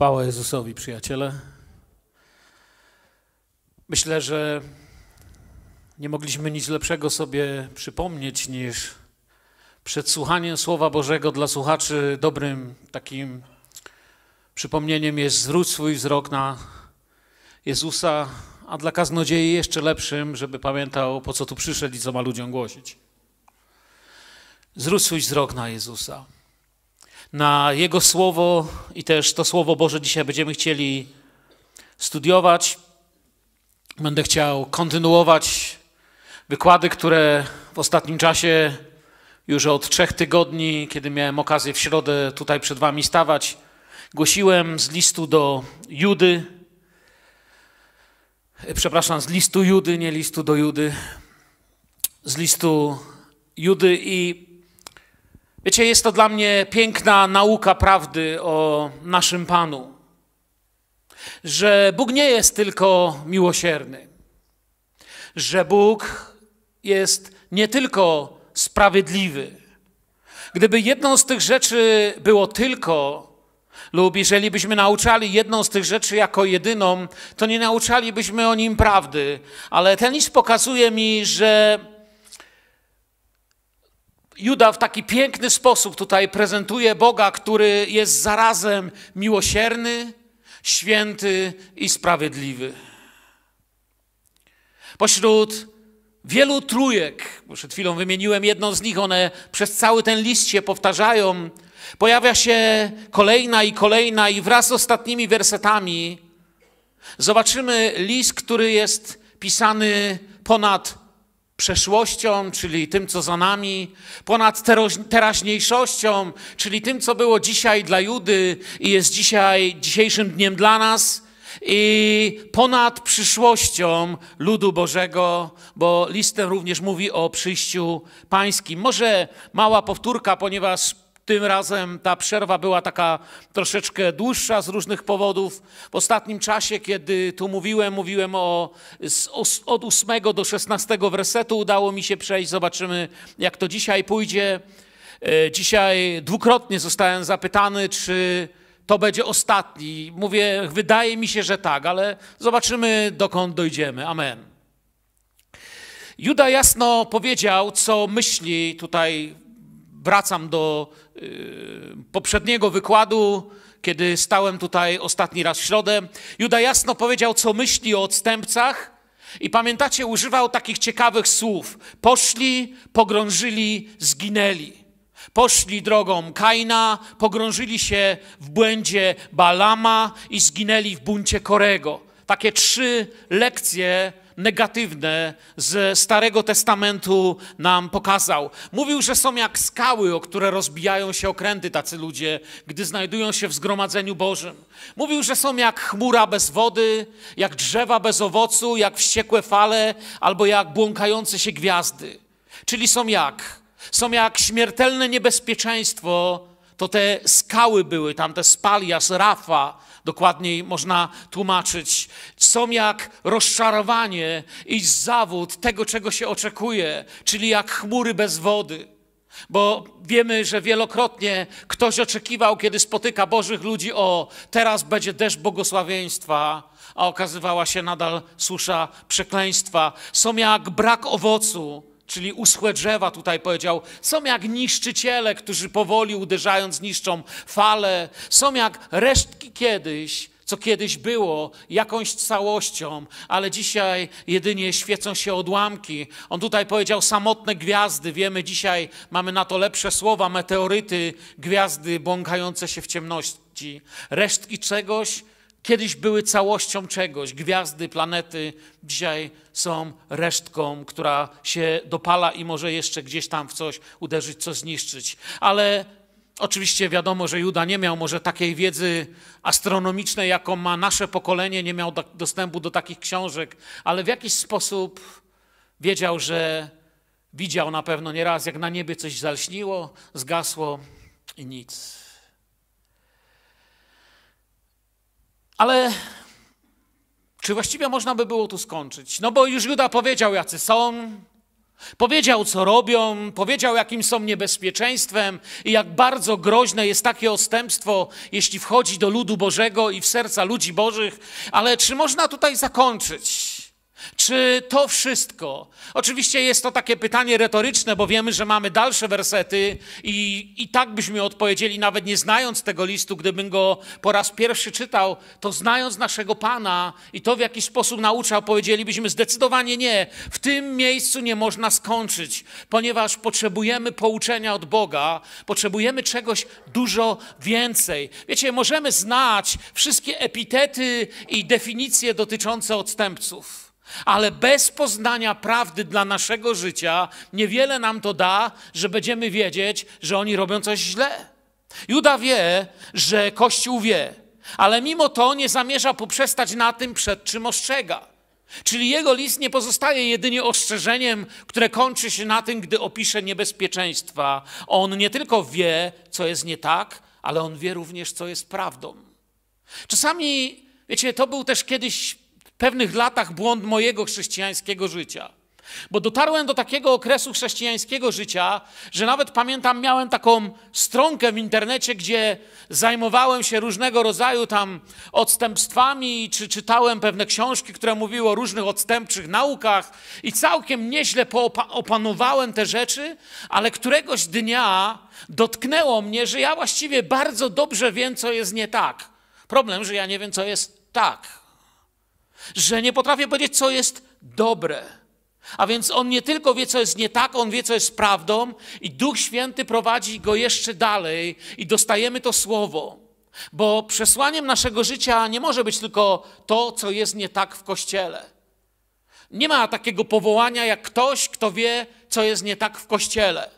Chwała Jezusowi, przyjaciele. Myślę, że nie mogliśmy nic lepszego sobie przypomnieć niż słuchaniem Słowa Bożego dla słuchaczy. Dobrym takim przypomnieniem jest zwróć swój wzrok na Jezusa, a dla kaznodziei jeszcze lepszym, żeby pamiętał, po co tu przyszedł i co ma ludziom głosić. Zwróć swój wzrok na Jezusa na Jego Słowo i też to Słowo Boże dzisiaj będziemy chcieli studiować. Będę chciał kontynuować wykłady, które w ostatnim czasie, już od trzech tygodni, kiedy miałem okazję w środę tutaj przed Wami stawać, głosiłem z listu do Judy. Przepraszam, z listu Judy, nie listu do Judy. Z listu Judy i Wiecie, jest to dla mnie piękna nauka prawdy o naszym Panu, że Bóg nie jest tylko miłosierny, że Bóg jest nie tylko sprawiedliwy. Gdyby jedną z tych rzeczy było tylko, lub jeżeli byśmy nauczali jedną z tych rzeczy jako jedyną, to nie nauczalibyśmy o nim prawdy. Ale ten list pokazuje mi, że Juda w taki piękny sposób tutaj prezentuje Boga, który jest zarazem miłosierny, święty i sprawiedliwy. Pośród wielu trójek, bo przed chwilą wymieniłem jedną z nich, one przez cały ten list się powtarzają, pojawia się kolejna i kolejna, i wraz z ostatnimi wersetami zobaczymy list, który jest pisany ponad przeszłością, czyli tym, co za nami, ponad teraźniejszością, czyli tym, co było dzisiaj dla Judy i jest dzisiaj dzisiejszym dniem dla nas, i ponad przyszłością ludu Bożego, bo listem również mówi o przyjściu Pańskim. Może mała powtórka, ponieważ tym razem ta przerwa była taka troszeczkę dłuższa z różnych powodów. W ostatnim czasie, kiedy tu mówiłem, mówiłem o, z, od 8 do 16 wersetu, udało mi się przejść. Zobaczymy, jak to dzisiaj pójdzie. E, dzisiaj dwukrotnie zostałem zapytany, czy to będzie ostatni. Mówię, wydaje mi się, że tak, ale zobaczymy, dokąd dojdziemy. Amen. Juda jasno powiedział, co myśli tutaj Wracam do y, poprzedniego wykładu, kiedy stałem tutaj ostatni raz w środę. Juda jasno powiedział, co myśli o odstępcach. I pamiętacie, używał takich ciekawych słów: poszli, pogrążyli, zginęli. Poszli drogą Kaina, pogrążyli się w błędzie Balama i zginęli w buncie Korego. Takie trzy lekcje negatywne z Starego Testamentu nam pokazał. Mówił, że są jak skały, o które rozbijają się okręty tacy ludzie, gdy znajdują się w zgromadzeniu Bożym. Mówił, że są jak chmura bez wody, jak drzewa bez owocu, jak wściekłe fale albo jak błąkające się gwiazdy. Czyli są jak? Są jak śmiertelne niebezpieczeństwo to te skały były tam, te spalias, rafa, dokładniej można tłumaczyć, są jak rozczarowanie i zawód tego, czego się oczekuje, czyli jak chmury bez wody. Bo wiemy, że wielokrotnie ktoś oczekiwał, kiedy spotyka Bożych ludzi, o teraz będzie deszcz błogosławieństwa, a okazywała się nadal susza przekleństwa. Są jak brak owocu, czyli uschłe drzewa, tutaj powiedział, są jak niszczyciele, którzy powoli uderzając niszczą fale, są jak resztki kiedyś, co kiedyś było jakąś całością, ale dzisiaj jedynie świecą się odłamki. On tutaj powiedział samotne gwiazdy, wiemy dzisiaj, mamy na to lepsze słowa, meteoryty, gwiazdy błąkające się w ciemności, resztki czegoś, Kiedyś były całością czegoś, gwiazdy, planety, dzisiaj są resztką, która się dopala i może jeszcze gdzieś tam w coś uderzyć, coś zniszczyć. Ale Oczywiście wiadomo, że Juda nie miał może takiej wiedzy astronomicznej, jaką ma nasze pokolenie, nie miał dostępu do takich książek, ale w jakiś sposób wiedział, że widział na pewno nieraz, jak na niebie coś zalśniło, zgasło i nic. Ale czy właściwie można by było tu skończyć? No bo już Juda powiedział, jacy są, powiedział, co robią, powiedział, jakim są niebezpieczeństwem i jak bardzo groźne jest takie odstępstwo, jeśli wchodzi do ludu Bożego i w serca ludzi Bożych. Ale czy można tutaj zakończyć? Czy to wszystko? Oczywiście jest to takie pytanie retoryczne, bo wiemy, że mamy dalsze wersety i, i tak byśmy odpowiedzieli, nawet nie znając tego listu, gdybym go po raz pierwszy czytał, to znając naszego Pana i to, w jaki sposób nauczał, powiedzielibyśmy zdecydowanie nie. W tym miejscu nie można skończyć, ponieważ potrzebujemy pouczenia od Boga, potrzebujemy czegoś dużo więcej. Wiecie, możemy znać wszystkie epitety i definicje dotyczące odstępców. Ale bez poznania prawdy dla naszego życia niewiele nam to da, że będziemy wiedzieć, że oni robią coś źle. Juda wie, że Kościół wie, ale mimo to nie zamierza poprzestać na tym, przed czym ostrzega. Czyli jego list nie pozostaje jedynie ostrzeżeniem, które kończy się na tym, gdy opisze niebezpieczeństwa. On nie tylko wie, co jest nie tak, ale on wie również, co jest prawdą. Czasami, wiecie, to był też kiedyś pewnych latach błąd mojego chrześcijańskiego życia. Bo dotarłem do takiego okresu chrześcijańskiego życia, że nawet pamiętam, miałem taką stronkę w internecie, gdzie zajmowałem się różnego rodzaju tam odstępstwami, czy czytałem pewne książki, które mówiły o różnych odstępczych naukach i całkiem nieźle opanowałem te rzeczy, ale któregoś dnia dotknęło mnie, że ja właściwie bardzo dobrze wiem, co jest nie tak. Problem, że ja nie wiem, co jest tak że nie potrafię powiedzieć, co jest dobre. A więc on nie tylko wie, co jest nie tak, on wie, co jest prawdą, i Duch Święty prowadzi go jeszcze dalej, i dostajemy to słowo. Bo przesłaniem naszego życia nie może być tylko to, co jest nie tak w kościele. Nie ma takiego powołania jak ktoś, kto wie, co jest nie tak w kościele.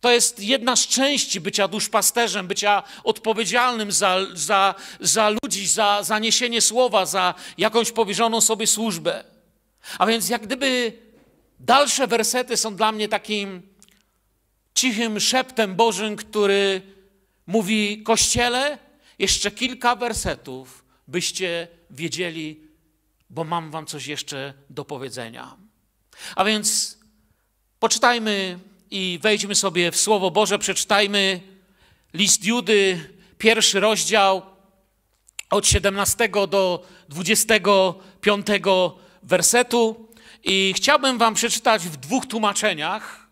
To jest jedna z części bycia duszpasterzem, bycia odpowiedzialnym za, za, za ludzi, za, za niesienie słowa, za jakąś powierzoną sobie służbę. A więc jak gdyby dalsze wersety są dla mnie takim cichym szeptem Bożym, który mówi: Kościele, jeszcze kilka wersetów, byście wiedzieli, bo mam wam coś jeszcze do powiedzenia. A więc poczytajmy i wejdźmy sobie w Słowo Boże, przeczytajmy list Judy, pierwszy rozdział od 17 do 25 wersetu. I chciałbym Wam przeczytać w dwóch tłumaczeniach.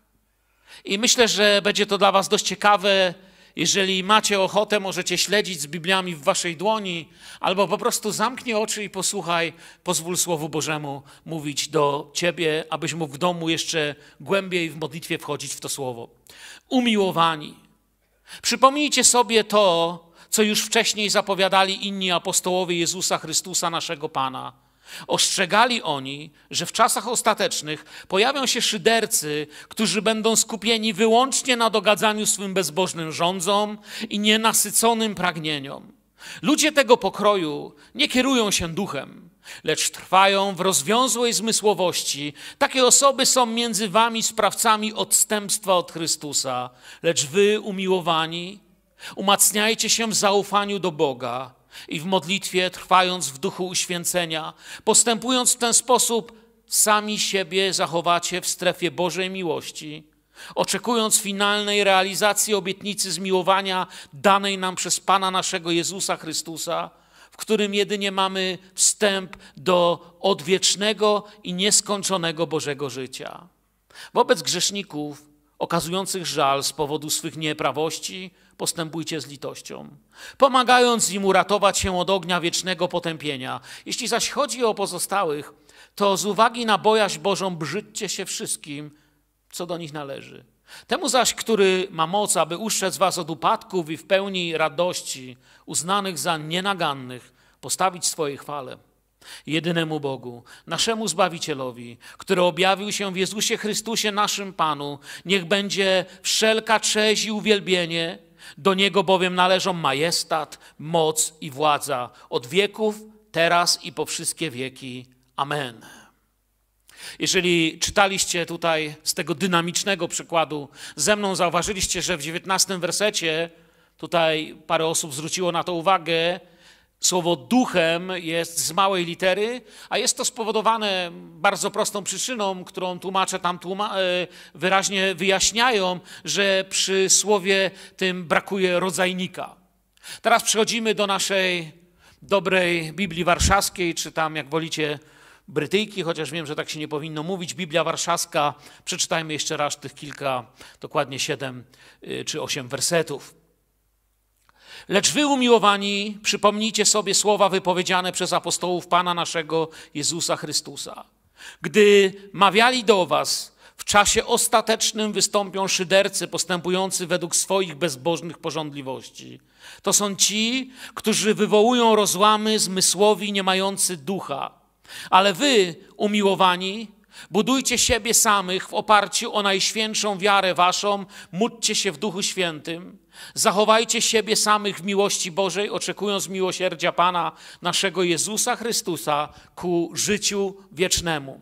I myślę, że będzie to dla Was dość ciekawe, jeżeli macie ochotę, możecie śledzić z Bibliami w waszej dłoni, albo po prostu zamknij oczy i posłuchaj, pozwól Słowu Bożemu mówić do ciebie, abyś mógł w domu jeszcze głębiej w modlitwie wchodzić w to Słowo. Umiłowani. Przypomnijcie sobie to, co już wcześniej zapowiadali inni apostołowie Jezusa Chrystusa, naszego Pana Ostrzegali oni, że w czasach ostatecznych pojawią się szydercy, którzy będą skupieni wyłącznie na dogadzaniu swym bezbożnym rządzom i nienasyconym pragnieniom. Ludzie tego pokroju nie kierują się duchem, lecz trwają w rozwiązłej zmysłowości. Takie osoby są między wami sprawcami odstępstwa od Chrystusa, lecz wy, umiłowani, umacniajcie się w zaufaniu do Boga i w modlitwie, trwając w duchu uświęcenia, postępując w ten sposób, sami siebie zachowacie w strefie Bożej miłości, oczekując finalnej realizacji obietnicy zmiłowania danej nam przez Pana naszego Jezusa Chrystusa, w którym jedynie mamy wstęp do odwiecznego i nieskończonego Bożego życia. Wobec grzeszników okazujących żal z powodu swych nieprawości, postępujcie z litością, pomagając im uratować się od ognia wiecznego potępienia. Jeśli zaś chodzi o pozostałych, to z uwagi na bojaźń Bożą brzydźcie się wszystkim, co do nich należy. Temu zaś, który ma moc, aby uszczec was od upadków i w pełni radości, uznanych za nienagannych, postawić swoje chwale jedynemu Bogu, naszemu Zbawicielowi, który objawił się w Jezusie Chrystusie, naszym Panu. Niech będzie wszelka cześć i uwielbienie. Do Niego bowiem należą majestat, moc i władza od wieków, teraz i po wszystkie wieki. Amen. Jeżeli czytaliście tutaj z tego dynamicznego przykładu ze mną, zauważyliście, że w 19 wersecie tutaj parę osób zwróciło na to uwagę, Słowo duchem jest z małej litery, a jest to spowodowane bardzo prostą przyczyną, którą tłumacze tam tłuma e, wyraźnie wyjaśniają, że przy słowie tym brakuje rodzajnika. Teraz przechodzimy do naszej dobrej Biblii Warszawskiej, czy tam, jak wolicie, Brytyjki, chociaż wiem, że tak się nie powinno mówić. Biblia Warszawska, przeczytajmy jeszcze raz tych kilka, dokładnie siedem y, czy osiem wersetów. Lecz wy, umiłowani, przypomnijcie sobie słowa wypowiedziane przez apostołów Pana naszego Jezusa Chrystusa. Gdy mawiali do was, w czasie ostatecznym wystąpią szydercy postępujący według swoich bezbożnych porządliwości. To są ci, którzy wywołują rozłamy zmysłowi nie mający ducha. Ale wy, umiłowani, Budujcie siebie samych w oparciu o najświętszą wiarę waszą, módlcie się w Duchu Świętym, zachowajcie siebie samych w miłości Bożej, oczekując miłosierdzia Pana naszego Jezusa Chrystusa ku życiu wiecznemu.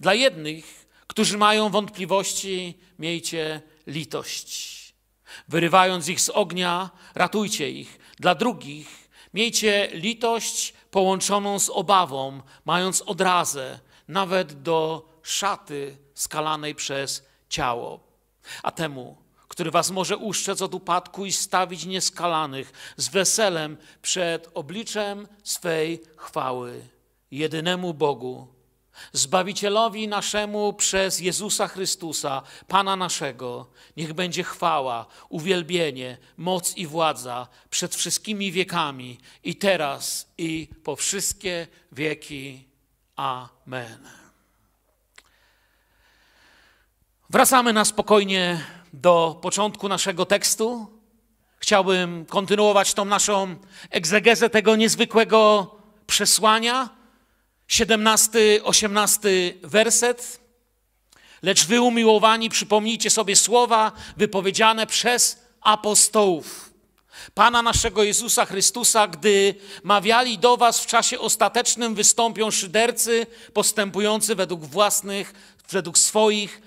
Dla jednych, którzy mają wątpliwości, miejcie litość. Wyrywając ich z ognia, ratujcie ich. Dla drugich, miejcie litość połączoną z obawą, mając odrazę, nawet do szaty skalanej przez ciało. A temu, który was może uszczec od upadku i stawić nieskalanych z weselem przed obliczem swej chwały, jedynemu Bogu, Zbawicielowi naszemu przez Jezusa Chrystusa, Pana naszego, niech będzie chwała, uwielbienie, moc i władza przed wszystkimi wiekami, i teraz, i po wszystkie wieki. Amen. Wracamy na spokojnie do początku naszego tekstu. Chciałbym kontynuować tą naszą egzegezę tego niezwykłego przesłania. 17, 18 werset. Lecz wy umiłowani, przypomnijcie sobie słowa wypowiedziane przez apostołów. Pana naszego Jezusa Chrystusa, gdy mawiali do was w czasie ostatecznym wystąpią szydercy postępujący według własnych, według swoich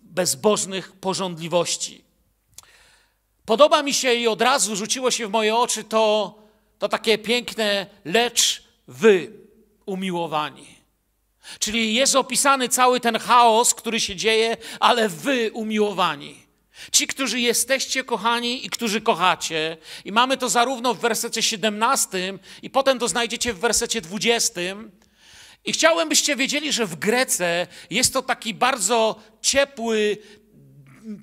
bezbożnych porządliwości. Podoba mi się i od razu rzuciło się w moje oczy to, to takie piękne lecz wy umiłowani. Czyli jest opisany cały ten chaos, który się dzieje, ale wy umiłowani. Ci, którzy jesteście kochani i którzy kochacie, i mamy to zarówno w wersecie 17, i potem to znajdziecie w wersecie 20. I chciałem, byście wiedzieli, że w Grece jest to taki bardzo ciepły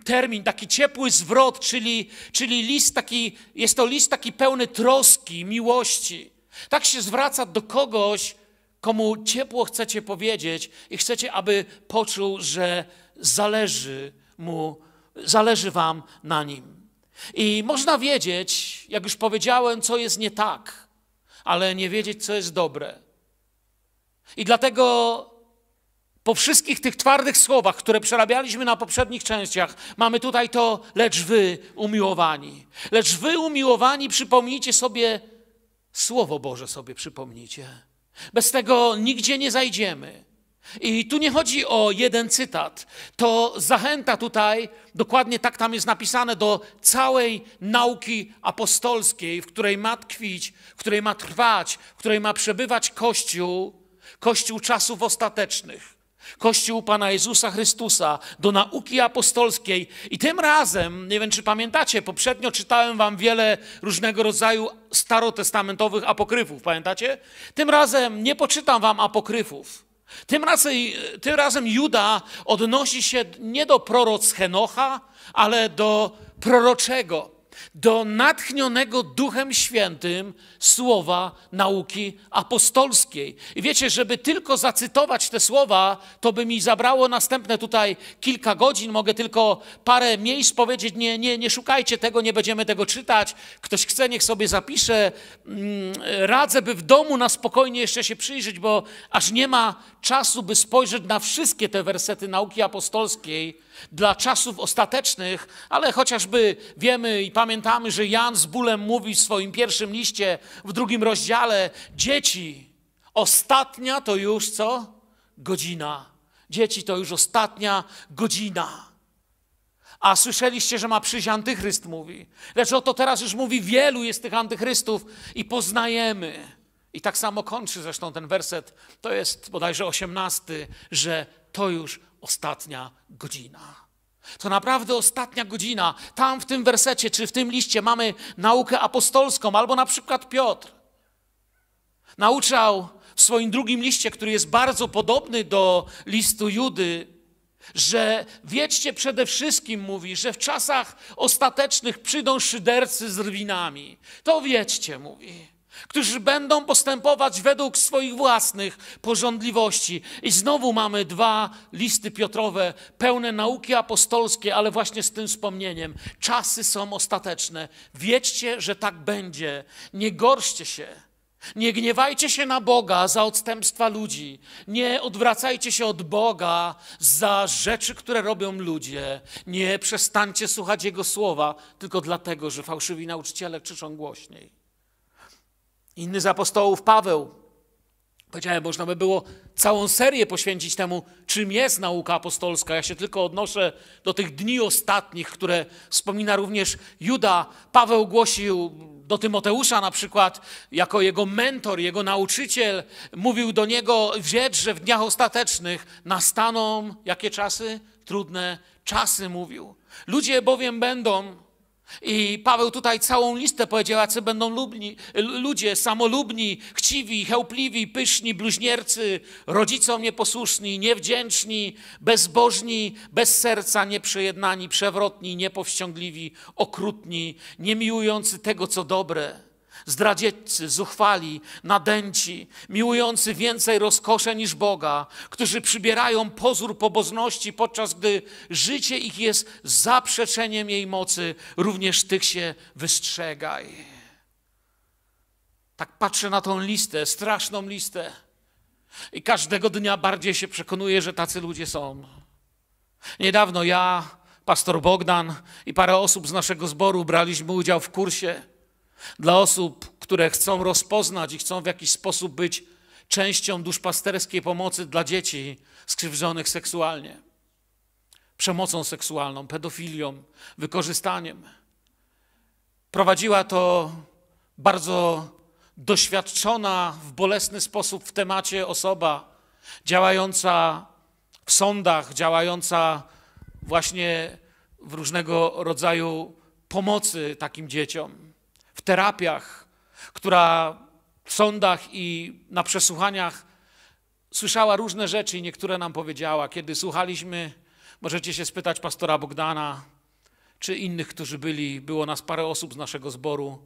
termin, taki ciepły zwrot, czyli, czyli list taki, jest to list taki pełny troski, miłości. Tak się zwraca do kogoś, komu ciepło chcecie powiedzieć i chcecie, aby poczuł, że zależy mu zależy Wam na nim. I można wiedzieć, jak już powiedziałem, co jest nie tak, ale nie wiedzieć, co jest dobre. I dlatego po wszystkich tych twardych słowach, które przerabialiśmy na poprzednich częściach, mamy tutaj to, lecz wy umiłowani. Lecz wy umiłowani, przypomnijcie sobie, Słowo Boże sobie przypomnijcie. Bez tego nigdzie nie zajdziemy. I tu nie chodzi o jeden cytat. To zachęta tutaj, dokładnie tak tam jest napisane, do całej nauki apostolskiej, w której ma tkwić, w której ma trwać, w której ma przebywać Kościół, Kościół czasów ostatecznych. Kościół Pana Jezusa Chrystusa do nauki apostolskiej. I tym razem, nie wiem czy pamiętacie, poprzednio czytałem Wam wiele różnego rodzaju starotestamentowych apokryfów, pamiętacie? Tym razem nie poczytam Wam apokryfów. Tym razem, tym razem Juda odnosi się nie do proroc Henocha, ale do proroczego do natchnionego Duchem Świętym słowa nauki apostolskiej. I wiecie, żeby tylko zacytować te słowa, to by mi zabrało następne tutaj kilka godzin. Mogę tylko parę miejsc powiedzieć. Nie, nie, nie szukajcie tego, nie będziemy tego czytać. Ktoś chce, niech sobie zapisze. Mm, radzę, by w domu na spokojnie jeszcze się przyjrzeć, bo aż nie ma czasu, by spojrzeć na wszystkie te wersety nauki apostolskiej dla czasów ostatecznych, ale chociażby wiemy i pamiętamy, że Jan z bólem mówi w swoim pierwszym liście, w drugim rozdziale: Dzieci, ostatnia to już co? Godzina. Dzieci to już ostatnia godzina. A słyszeliście, że ma przyjść antychryst, mówi. Lecz oto teraz już mówi, wielu jest tych antychrystów i poznajemy. I tak samo kończy zresztą ten werset, to jest bodajże osiemnasty, że to już ostatnia godzina. To naprawdę ostatnia godzina. Tam w tym wersecie czy w tym liście mamy naukę apostolską, albo na przykład Piotr. Nauczał w swoim drugim liście, który jest bardzo podobny do listu Judy, że wiedzcie przede wszystkim, mówi, że w czasach ostatecznych przyjdą szydercy z rwinami. To wiedzcie, mówi którzy będą postępować według swoich własnych porządliwości. I znowu mamy dwa listy Piotrowe, pełne nauki apostolskie, ale właśnie z tym wspomnieniem. Czasy są ostateczne. Wiedzcie, że tak będzie. Nie gorszcie się. Nie gniewajcie się na Boga za odstępstwa ludzi. Nie odwracajcie się od Boga za rzeczy, które robią ludzie. Nie przestańcie słuchać Jego słowa tylko dlatego, że fałszywi nauczyciele krzyczą głośniej. Inny z apostołów, Paweł, powiedziałem, można by było całą serię poświęcić temu, czym jest nauka apostolska. Ja się tylko odnoszę do tych dni ostatnich, które wspomina również Juda. Paweł głosił do Tymoteusza na przykład, jako jego mentor, jego nauczyciel, mówił do niego, wiedz, że w dniach ostatecznych nastaną, jakie czasy? Trudne czasy, mówił. Ludzie bowiem będą i Paweł tutaj całą listę powiedział, jacy będą lubni, ludzie samolubni, chciwi, chełpliwi, pyszni, bluźniercy, rodzicom nieposłuszni, niewdzięczni, bezbożni, bez serca, nieprzejednani, przewrotni, niepowściągliwi, okrutni, niemiłujący tego, co dobre, zdradzieccy, zuchwali, nadęci, miłujący więcej rozkosze niż Boga, którzy przybierają pozór pobożności, podczas gdy życie ich jest zaprzeczeniem jej mocy, również tych się wystrzegaj. Tak patrzę na tą listę, straszną listę. I każdego dnia bardziej się przekonuję, że tacy ludzie są. Niedawno ja, pastor Bogdan i parę osób z naszego zboru braliśmy udział w kursie dla osób, które chcą rozpoznać i chcą w jakiś sposób być częścią duszpasterskiej pomocy dla dzieci skrzywdzonych seksualnie, przemocą seksualną, pedofilią, wykorzystaniem. Prowadziła to bardzo doświadczona w bolesny sposób w temacie osoba, działająca w sądach, działająca właśnie w różnego rodzaju pomocy takim dzieciom terapiach, która w sądach i na przesłuchaniach słyszała różne rzeczy i niektóre nam powiedziała. Kiedy słuchaliśmy, możecie się spytać pastora Bogdana czy innych, którzy byli, było nas parę osób z naszego zboru.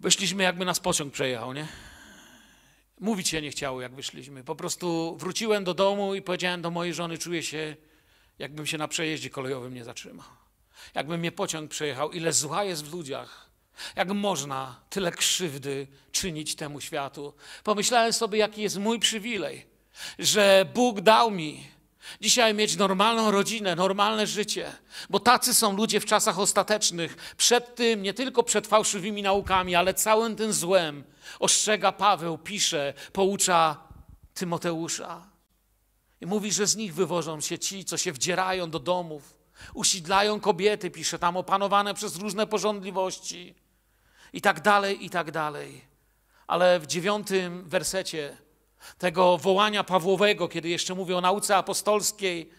Wyszliśmy, jakby nas pociąg przejechał, nie? Mówić się nie chciało, jak wyszliśmy. Po prostu wróciłem do domu i powiedziałem do mojej żony, czuję się, jakbym się na przejeździe kolejowym nie zatrzymał. Jakby mnie pociąg przejechał, ile zła jest w ludziach. Jak można tyle krzywdy czynić temu światu? Pomyślałem sobie, jaki jest mój przywilej, że Bóg dał mi dzisiaj mieć normalną rodzinę, normalne życie, bo tacy są ludzie w czasach ostatecznych. Przed tym, nie tylko przed fałszywymi naukami, ale całym tym złem ostrzega Paweł, pisze, poucza Tymoteusza. I mówi, że z nich wywożą się ci, co się wdzierają do domów Usidlają kobiety, pisze tam, opanowane przez różne porządliwości i tak dalej, i tak dalej. Ale w dziewiątym wersecie tego wołania Pawłowego, kiedy jeszcze mówię o nauce apostolskiej,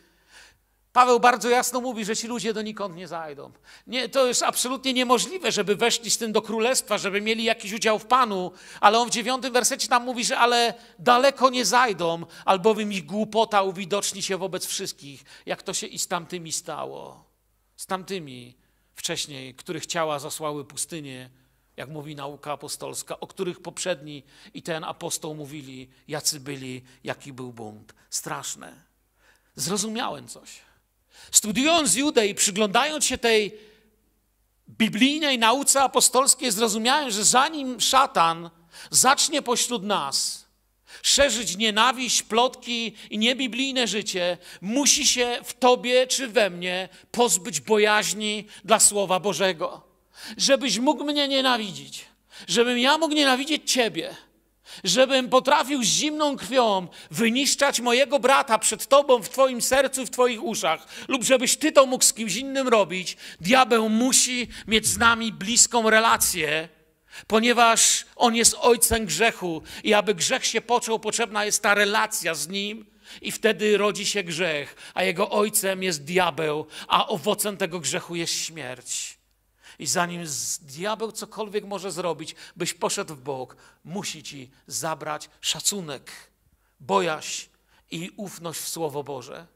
Paweł bardzo jasno mówi, że ci ludzie donikąd nie zajdą. Nie, to jest absolutnie niemożliwe, żeby weszli z tym do królestwa, żeby mieli jakiś udział w Panu, ale on w dziewiątym wersecie nam mówi, że ale daleko nie zajdą, albowiem ich głupota uwidoczni się wobec wszystkich, jak to się i z tamtymi stało. Z tamtymi wcześniej, których ciała zasłały pustynię, jak mówi nauka apostolska, o których poprzedni i ten apostoł mówili, jacy byli, jaki był bunt. Straszne. Zrozumiałem coś. Studiując Judę i przyglądając się tej biblijnej nauce apostolskiej, zrozumiałem, że zanim szatan zacznie pośród nas szerzyć nienawiść, plotki i niebiblijne życie, musi się w tobie czy we mnie pozbyć bojaźni dla Słowa Bożego. Żebyś mógł mnie nienawidzić, żebym ja mógł nienawidzić ciebie żebym potrafił z zimną krwią wyniszczać mojego brata przed Tobą w Twoim sercu, w Twoich uszach, lub żebyś Ty to mógł z kimś innym robić, diabeł musi mieć z nami bliską relację, ponieważ on jest ojcem grzechu i aby grzech się począł, potrzebna jest ta relacja z nim. I wtedy rodzi się grzech, a jego ojcem jest diabeł, a owocem tego grzechu jest śmierć. I zanim diabeł cokolwiek może zrobić, byś poszedł w bok, musi ci zabrać szacunek, bojaźń i ufność w Słowo Boże.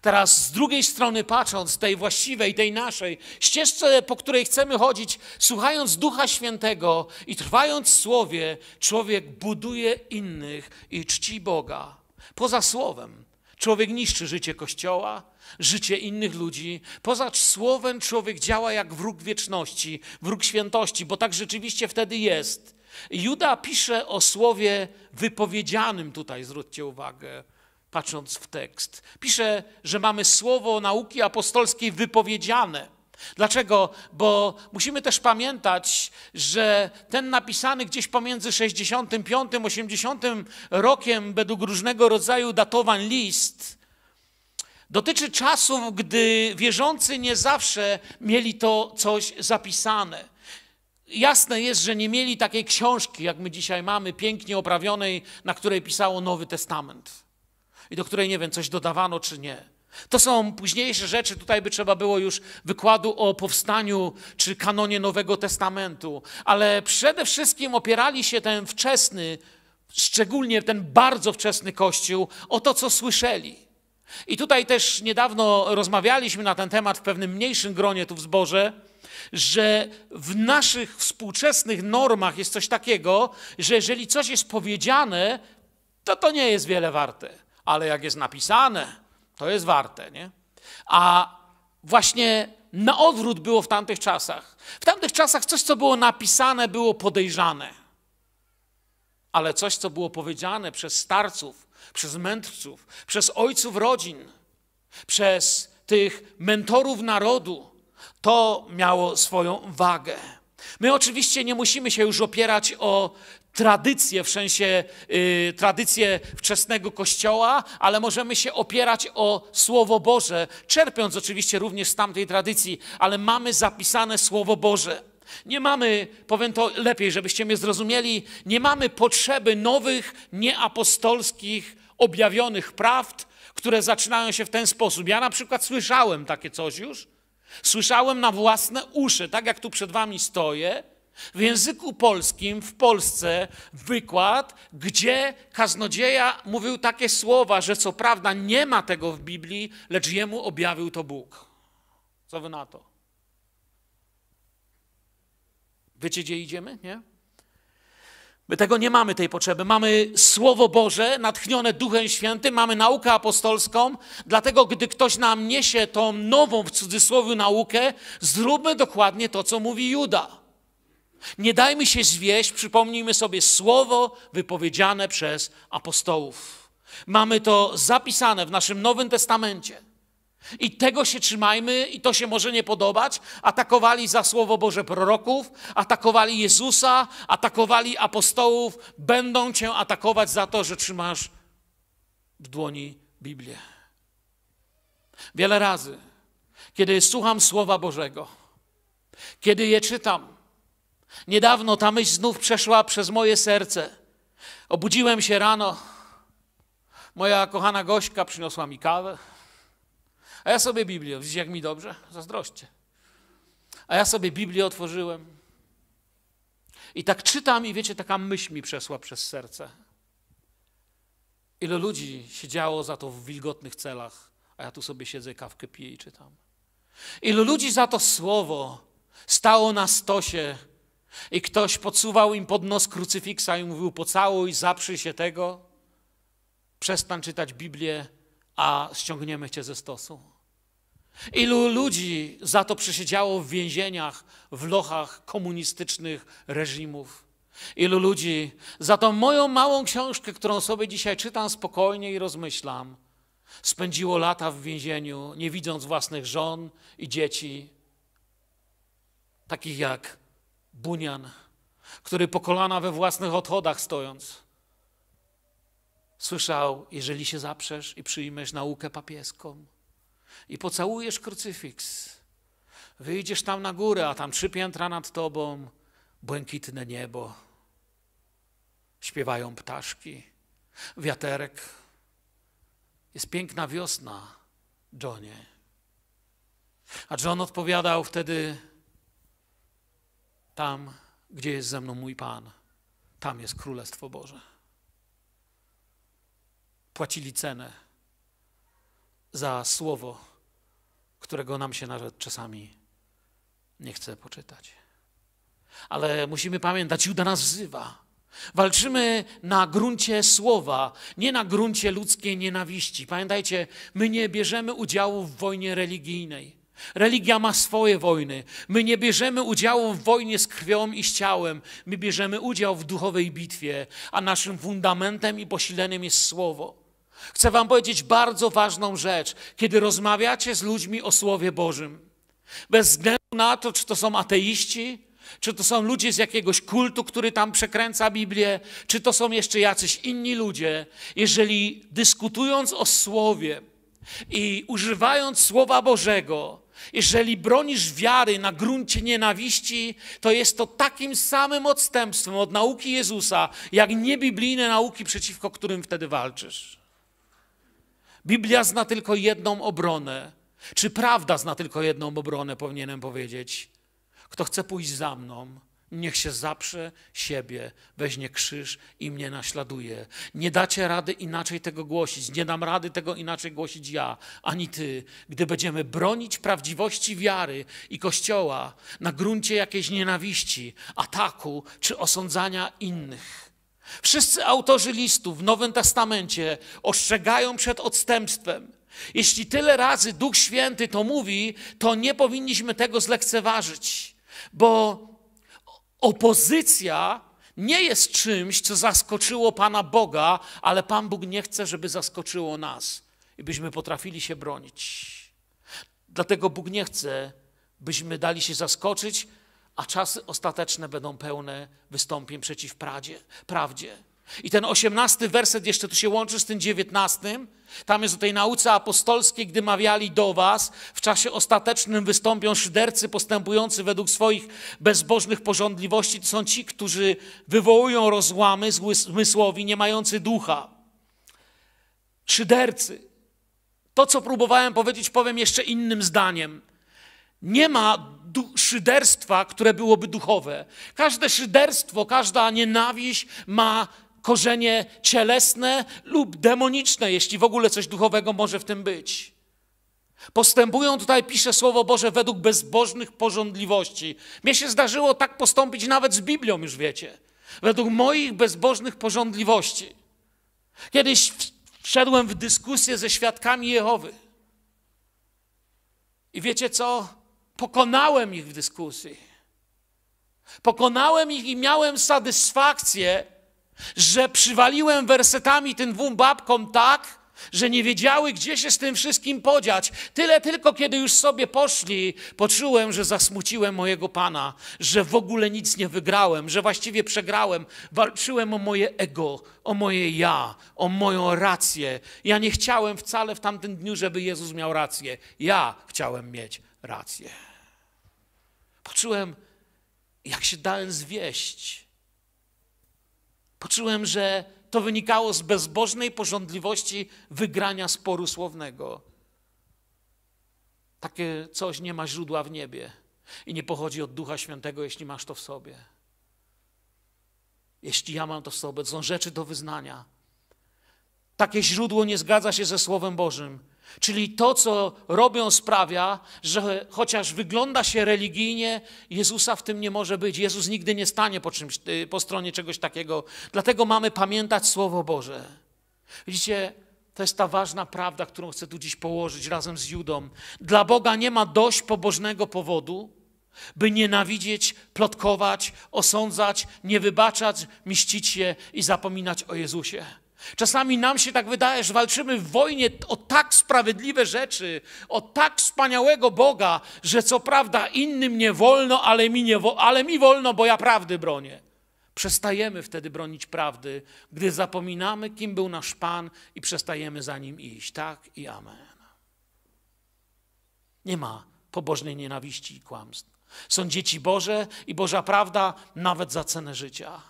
Teraz z drugiej strony patrząc, tej właściwej, tej naszej, ścieżce, po której chcemy chodzić, słuchając Ducha Świętego i trwając w Słowie, człowiek buduje innych i czci Boga. Poza Słowem, Człowiek niszczy życie Kościoła, życie innych ludzi. Poza słowem człowiek działa jak wróg wieczności, wróg świętości, bo tak rzeczywiście wtedy jest. Juda pisze o słowie wypowiedzianym tutaj, zwróćcie uwagę, patrząc w tekst. Pisze, że mamy słowo nauki apostolskiej wypowiedziane. Dlaczego? Bo musimy też pamiętać, że ten napisany gdzieś pomiędzy 65 a 80 rokiem, według różnego rodzaju datowań list, dotyczy czasów, gdy wierzący nie zawsze mieli to coś zapisane. Jasne jest, że nie mieli takiej książki, jak my dzisiaj mamy, pięknie oprawionej, na której pisało Nowy Testament i do której nie wiem, coś dodawano czy nie. To są późniejsze rzeczy, tutaj by trzeba było już wykładu o powstaniu czy kanonie Nowego Testamentu, ale przede wszystkim opierali się ten wczesny, szczególnie ten bardzo wczesny Kościół, o to, co słyszeli. I tutaj też niedawno rozmawialiśmy na ten temat w pewnym mniejszym gronie tu w zborze, że w naszych współczesnych normach jest coś takiego, że jeżeli coś jest powiedziane, to to nie jest wiele warte. Ale jak jest napisane, to jest warte, nie? A właśnie na odwrót było w tamtych czasach. W tamtych czasach coś, co było napisane, było podejrzane. Ale coś, co było powiedziane przez starców, przez mędrców, przez ojców rodzin, przez tych mentorów narodu, to miało swoją wagę. My oczywiście nie musimy się już opierać o tradycję, w sensie yy, tradycję wczesnego Kościoła, ale możemy się opierać o Słowo Boże, czerpiąc oczywiście również z tamtej tradycji, ale mamy zapisane Słowo Boże. Nie mamy, powiem to lepiej, żebyście mnie zrozumieli, nie mamy potrzeby nowych, nieapostolskich, objawionych prawd, które zaczynają się w ten sposób. Ja na przykład słyszałem takie coś już, Słyszałem na własne uszy, tak jak tu przed wami stoję, w języku polskim, w Polsce, wykład, gdzie kaznodzieja mówił takie słowa, że co prawda nie ma tego w Biblii, lecz jemu objawił to Bóg. Co wy na to? Wiecie, gdzie idziemy? Nie? My tego nie mamy, tej potrzeby. Mamy Słowo Boże natchnione Duchem Świętym, mamy naukę apostolską, dlatego gdy ktoś nam niesie tą nową, w cudzysłowie, naukę, zróbmy dokładnie to, co mówi Juda. Nie dajmy się zwieść, przypomnijmy sobie słowo wypowiedziane przez apostołów. Mamy to zapisane w naszym Nowym Testamencie. I tego się trzymajmy, i to się może nie podobać. Atakowali za Słowo Boże proroków, atakowali Jezusa, atakowali apostołów. Będą cię atakować za to, że trzymasz w dłoni Biblię. Wiele razy, kiedy słucham Słowa Bożego, kiedy je czytam, niedawno ta myśl znów przeszła przez moje serce. Obudziłem się rano. Moja kochana gośka przyniosła mi kawę. A ja sobie Biblię, widzicie jak mi dobrze? Zazdroście. A ja sobie Biblię otworzyłem. I tak czytam i wiecie, taka myśl mi przeszła przez serce. Ile ludzi siedziało za to w wilgotnych celach, a ja tu sobie siedzę, kawkę piję i czytam. Ilu ludzi za to słowo stało na stosie i ktoś podsuwał im pod nos krucyfiksa i mówił pocałuj, zaprzyj się tego, przestań czytać Biblię, a ściągniemy cię ze stosu. Ilu ludzi za to przesiedziało w więzieniach, w lochach komunistycznych reżimów? Ilu ludzi za tą moją małą książkę, którą sobie dzisiaj czytam spokojnie i rozmyślam, spędziło lata w więzieniu, nie widząc własnych żon i dzieci, takich jak Bunian, który po kolana we własnych odchodach stojąc, słyszał: Jeżeli się zaprzesz i przyjmiesz naukę papieską, i pocałujesz krucyfiks. Wyjdziesz tam na górę, a tam trzy piętra nad tobą, błękitne niebo. Śpiewają ptaszki, wiaterek. Jest piękna wiosna, Johnie. A John odpowiadał wtedy: Tam, gdzie jest ze mną mój Pan, tam jest Królestwo Boże. Płacili cenę za słowo którego nam się nawet czasami nie chce poczytać. Ale musimy pamiętać, Juda nas wzywa. Walczymy na gruncie słowa, nie na gruncie ludzkiej nienawiści. Pamiętajcie, my nie bierzemy udziału w wojnie religijnej. Religia ma swoje wojny. My nie bierzemy udziału w wojnie z krwią i z ciałem. My bierzemy udział w duchowej bitwie, a naszym fundamentem i posileniem jest słowo. Chcę Wam powiedzieć bardzo ważną rzecz. Kiedy rozmawiacie z ludźmi o Słowie Bożym, bez względu na to, czy to są ateiści, czy to są ludzie z jakiegoś kultu, który tam przekręca Biblię, czy to są jeszcze jacyś inni ludzie, jeżeli dyskutując o Słowie i używając Słowa Bożego, jeżeli bronisz wiary na gruncie nienawiści, to jest to takim samym odstępstwem od nauki Jezusa, jak niebiblijne nauki, przeciwko którym wtedy walczysz. Biblia zna tylko jedną obronę. Czy prawda zna tylko jedną obronę, powinienem powiedzieć. Kto chce pójść za mną, niech się zaprze siebie, weźmie krzyż i mnie naśladuje. Nie dacie rady inaczej tego głosić, nie dam rady tego inaczej głosić ja, ani ty, gdy będziemy bronić prawdziwości wiary i Kościoła na gruncie jakiejś nienawiści, ataku czy osądzania innych. Wszyscy autorzy listów w Nowym Testamencie ostrzegają przed odstępstwem. Jeśli tyle razy Duch Święty to mówi, to nie powinniśmy tego zlekceważyć, bo opozycja nie jest czymś, co zaskoczyło Pana Boga, ale Pan Bóg nie chce, żeby zaskoczyło nas i byśmy potrafili się bronić. Dlatego Bóg nie chce, byśmy dali się zaskoczyć, a czasy ostateczne będą pełne wystąpień przeciw prawdzie. I ten osiemnasty werset jeszcze tu się łączy z tym dziewiętnastym. Tam jest o tej nauce apostolskiej, gdy mawiali do was, w czasie ostatecznym wystąpią szydercy postępujący według swoich bezbożnych porządliwości. To są ci, którzy wywołują rozłamy zmysłowi, nie mający ducha. Szydercy. To, co próbowałem powiedzieć, powiem jeszcze innym zdaniem. Nie ma szyderstwa, które byłoby duchowe. Każde szyderstwo, każda nienawiść ma korzenie cielesne lub demoniczne, jeśli w ogóle coś duchowego może w tym być. Postępują tutaj, pisze Słowo Boże, według bezbożnych porządliwości. Mnie się zdarzyło tak postąpić nawet z Biblią, już wiecie. Według moich bezbożnych porządliwości. Kiedyś wszedłem w dyskusję ze świadkami Jehowy. I wiecie co? pokonałem ich w dyskusji. Pokonałem ich i miałem satysfakcję, że przywaliłem wersetami tym dwóm babkom tak, że nie wiedziały, gdzie się z tym wszystkim podziać. Tyle tylko, kiedy już sobie poszli, poczułem, że zasmuciłem mojego Pana, że w ogóle nic nie wygrałem, że właściwie przegrałem. Walczyłem o moje ego, o moje ja, o moją rację. Ja nie chciałem wcale w tamtym dniu, żeby Jezus miał rację. Ja chciałem mieć rację. Poczułem, jak się dałem zwieść. Poczułem, że to wynikało z bezbożnej porządliwości wygrania sporu słownego. Takie coś nie ma źródła w niebie i nie pochodzi od Ducha Świętego, jeśli masz to w sobie. Jeśli ja mam to w sobie, to są rzeczy do wyznania. Takie źródło nie zgadza się ze Słowem Bożym Czyli to, co robią, sprawia, że chociaż wygląda się religijnie, Jezusa w tym nie może być. Jezus nigdy nie stanie po, czymś, y, po stronie czegoś takiego. Dlatego mamy pamiętać Słowo Boże. Widzicie, to jest ta ważna prawda, którą chcę tu dziś położyć razem z Judą. Dla Boga nie ma dość pobożnego powodu, by nienawidzieć, plotkować, osądzać, nie wybaczać, mścić się i zapominać o Jezusie. Czasami nam się tak wydaje, że walczymy w wojnie o tak sprawiedliwe rzeczy, o tak wspaniałego Boga, że co prawda innym nie wolno, ale mi, nie wo ale mi wolno, bo ja prawdy bronię. Przestajemy wtedy bronić prawdy, gdy zapominamy, kim był nasz Pan i przestajemy za nim iść. Tak i amen. Nie ma pobożnej nienawiści i kłamstw. Są dzieci Boże i Boża prawda nawet za cenę życia.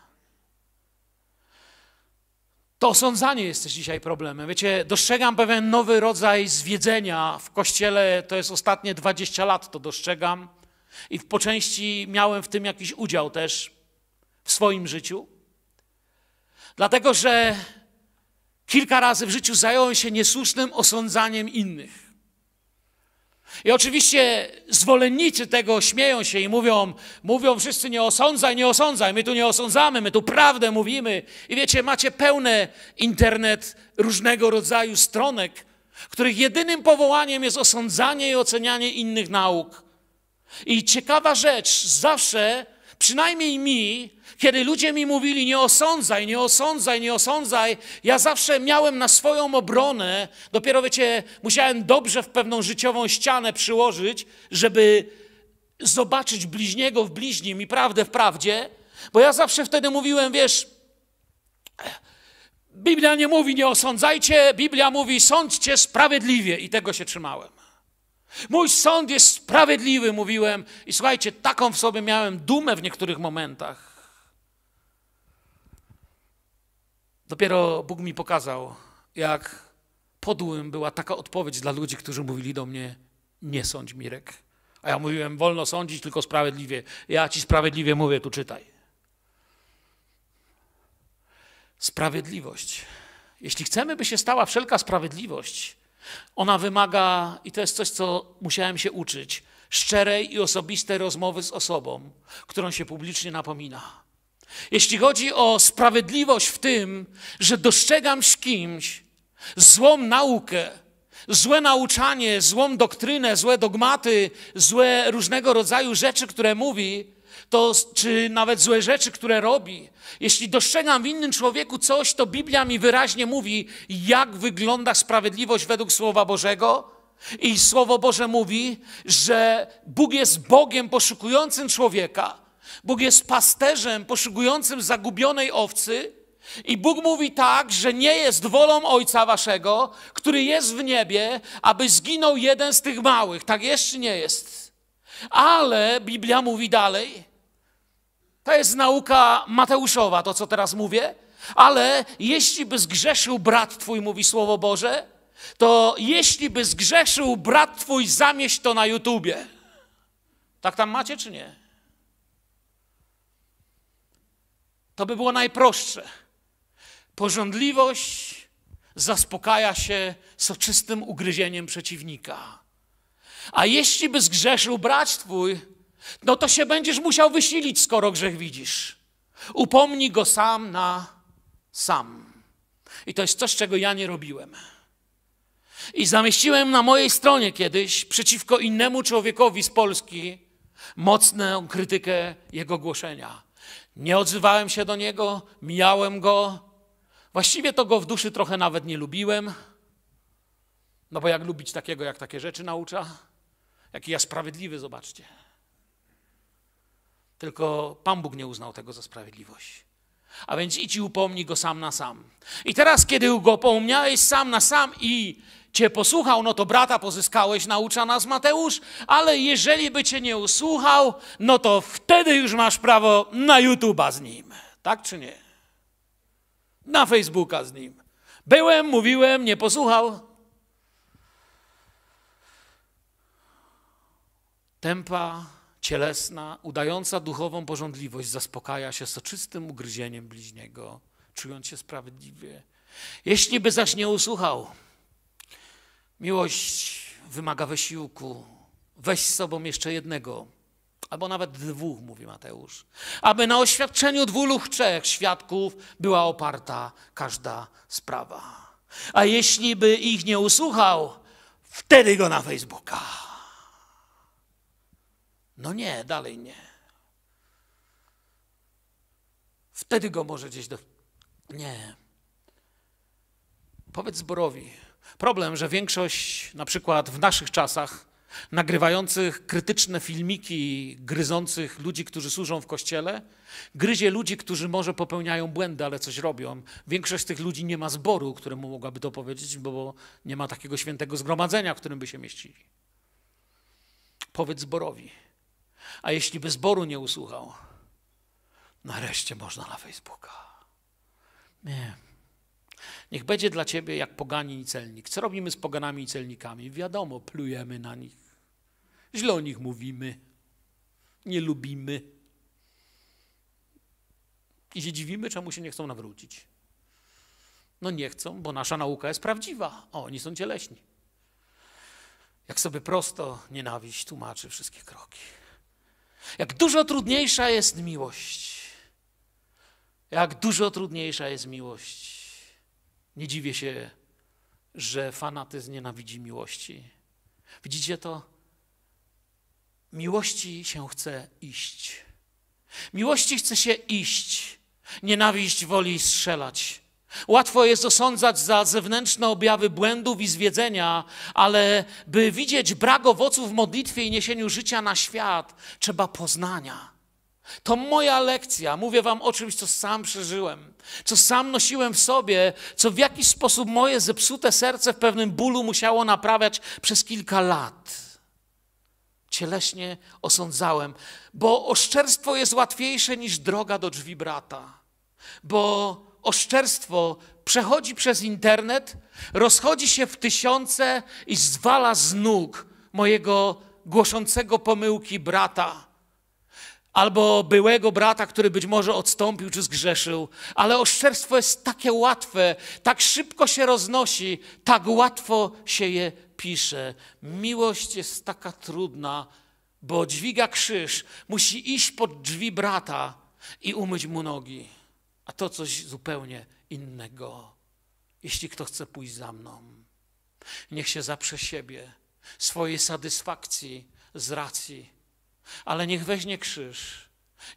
To osądzanie jest też dzisiaj problemem. Wiecie, dostrzegam pewien nowy rodzaj zwiedzenia w kościele, to jest ostatnie 20 lat to dostrzegam i po części miałem w tym jakiś udział też w swoim życiu. Dlatego, że kilka razy w życiu zająłem się niesłusznym osądzaniem innych. I oczywiście zwolennicy tego śmieją się i mówią, mówią wszyscy nie osądzaj, nie osądzaj, my tu nie osądzamy, my tu prawdę mówimy. I wiecie, macie pełne internet różnego rodzaju stronek, których jedynym powołaniem jest osądzanie i ocenianie innych nauk. I ciekawa rzecz, zawsze Przynajmniej mi, kiedy ludzie mi mówili nie osądzaj, nie osądzaj, nie osądzaj, ja zawsze miałem na swoją obronę, dopiero wiecie, musiałem dobrze w pewną życiową ścianę przyłożyć, żeby zobaczyć bliźniego w bliźnim i prawdę w prawdzie, bo ja zawsze wtedy mówiłem, wiesz, Biblia nie mówi nie osądzajcie, Biblia mówi sądźcie sprawiedliwie i tego się trzymałem. Mój sąd jest sprawiedliwy, mówiłem. I słuchajcie, taką w sobie miałem dumę w niektórych momentach. Dopiero Bóg mi pokazał, jak podłym była taka odpowiedź dla ludzi, którzy mówili do mnie: Nie sądź, Mirek. A ja mówiłem: Wolno sądzić, tylko sprawiedliwie. Ja ci sprawiedliwie mówię, tu czytaj. Sprawiedliwość. Jeśli chcemy, by się stała wszelka sprawiedliwość, ona wymaga, i to jest coś, co musiałem się uczyć, szczerej i osobistej rozmowy z osobą, którą się publicznie napomina. Jeśli chodzi o sprawiedliwość w tym, że dostrzegam z kimś złą naukę, złe nauczanie, złą doktrynę, złe dogmaty, złe różnego rodzaju rzeczy, które mówi, to, czy nawet złe rzeczy, które robi, jeśli dostrzegam w innym człowieku coś, to Biblia mi wyraźnie mówi, jak wygląda sprawiedliwość według Słowa Bożego. I Słowo Boże mówi, że Bóg jest Bogiem poszukującym człowieka, Bóg jest pasterzem poszukującym zagubionej owcy. I Bóg mówi tak, że nie jest wolą Ojca Waszego, który jest w niebie, aby zginął jeden z tych małych. Tak jest czy nie jest? Ale Biblia mówi dalej, to jest nauka Mateuszowa, to co teraz mówię. Ale jeśli by zgrzeszył brat twój, mówi Słowo Boże, to jeśli by zgrzeszył brat twój, zamieść to na YouTubie. Tak tam macie, czy nie? To by było najprostsze. Porządliwość zaspokaja się soczystym ugryzieniem przeciwnika. A jeśli by zgrzeszył brat twój, no to się będziesz musiał wysilić, skoro grzech widzisz. Upomnij go sam na sam. I to jest coś, czego ja nie robiłem. I zamieściłem na mojej stronie kiedyś przeciwko innemu człowiekowi z Polski mocną krytykę jego głoszenia. Nie odzywałem się do niego, mijałem go. Właściwie to go w duszy trochę nawet nie lubiłem. No bo jak lubić takiego, jak takie rzeczy naucza? Jaki ja sprawiedliwy, zobaczcie. Tylko Pan Bóg nie uznał tego za sprawiedliwość. A więc idź i upomnij go sam na sam. I teraz, kiedy go upomniałeś sam na sam i cię posłuchał, no to brata pozyskałeś, naucza nas Mateusz, ale jeżeli by cię nie usłuchał, no to wtedy już masz prawo na YouTube'a z nim. Tak czy nie? Na Facebooka z nim. Byłem, mówiłem, nie posłuchał. Tempa cielesna, udająca duchową porządliwość, zaspokaja się soczystym ugryzieniem bliźniego, czując się sprawiedliwie. Jeśli by zaś nie usłuchał, miłość wymaga wysiłku. Weź z sobą jeszcze jednego, albo nawet dwóch, mówi Mateusz, aby na oświadczeniu dwóch lub trzech świadków była oparta każda sprawa. A jeśli by ich nie usłuchał, wtedy go na Facebooka. No nie, dalej nie. Wtedy go może gdzieś do. Nie. Powiedz zborowi. Problem, że większość, na przykład w naszych czasach, nagrywających krytyczne filmiki, gryzących ludzi, którzy służą w kościele, gryzie ludzi, którzy może popełniają błędy, ale coś robią. Większość tych ludzi nie ma zboru, któremu mogłaby to powiedzieć, bo nie ma takiego świętego zgromadzenia, w którym by się mieścili. Powiedz zborowi. A jeśli by zboru nie usłuchał, nareszcie można na Facebooka. Nie. Niech będzie dla ciebie jak pogani i celnik. Co robimy z poganami i celnikami? Wiadomo, plujemy na nich. Źle o nich mówimy. Nie lubimy. I się dziwimy, czemu się nie chcą nawrócić. No nie chcą, bo nasza nauka jest prawdziwa. O, oni są cieleśni. Jak sobie prosto nienawiść tłumaczy wszystkie kroki. Jak dużo trudniejsza jest miłość. Jak dużo trudniejsza jest miłość. Nie dziwię się, że fanatyzm nienawidzi miłości. Widzicie to? Miłości się chce iść. Miłości chce się iść. Nienawiść woli strzelać. Łatwo jest osądzać za zewnętrzne objawy błędów i zwiedzenia, ale by widzieć brak owoców w modlitwie i niesieniu życia na świat, trzeba poznania. To moja lekcja. Mówię wam o czymś, co sam przeżyłem, co sam nosiłem w sobie, co w jakiś sposób moje zepsute serce w pewnym bólu musiało naprawiać przez kilka lat. Cieleśnie osądzałem, bo oszczerstwo jest łatwiejsze niż droga do drzwi brata, bo oszczerstwo przechodzi przez internet, rozchodzi się w tysiące i zwala z nóg mojego głoszącego pomyłki brata. Albo byłego brata, który być może odstąpił czy zgrzeszył, ale oszczerstwo jest takie łatwe, tak szybko się roznosi, tak łatwo się je pisze. Miłość jest taka trudna, bo dźwiga krzyż, musi iść pod drzwi brata i umyć mu nogi a to coś zupełnie innego. Jeśli kto chce pójść za mną, niech się zaprze siebie, swojej satysfakcji z racji, ale niech weźmie krzyż,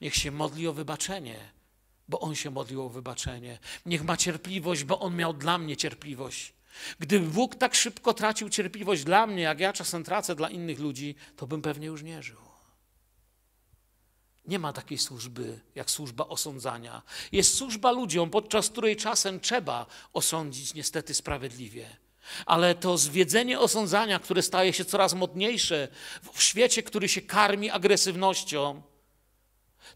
niech się modli o wybaczenie, bo on się modlił o wybaczenie. Niech ma cierpliwość, bo on miał dla mnie cierpliwość. Gdyby Bóg tak szybko tracił cierpliwość dla mnie, jak ja czasem tracę dla innych ludzi, to bym pewnie już nie żył. Nie ma takiej służby jak służba osądzania. Jest służba ludziom, podczas której czasem trzeba osądzić niestety sprawiedliwie. Ale to zwiedzenie osądzania, które staje się coraz modniejsze w świecie, który się karmi agresywnością,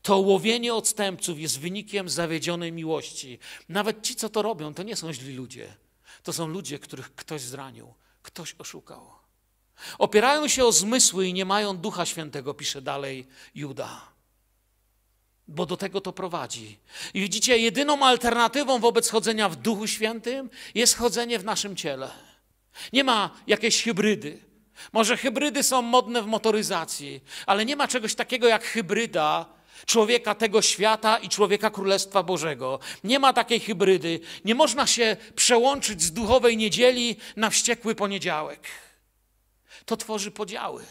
to łowienie odstępców jest wynikiem zawiedzionej miłości. Nawet ci, co to robią, to nie są źli ludzie. To są ludzie, których ktoś zranił, ktoś oszukał. Opierają się o zmysły i nie mają ducha świętego, pisze dalej Juda bo do tego to prowadzi. I widzicie, jedyną alternatywą wobec chodzenia w Duchu Świętym jest chodzenie w naszym ciele. Nie ma jakiejś hybrydy. Może hybrydy są modne w motoryzacji, ale nie ma czegoś takiego jak hybryda człowieka tego świata i człowieka Królestwa Bożego. Nie ma takiej hybrydy. Nie można się przełączyć z duchowej niedzieli na wściekły poniedziałek. To tworzy podziały,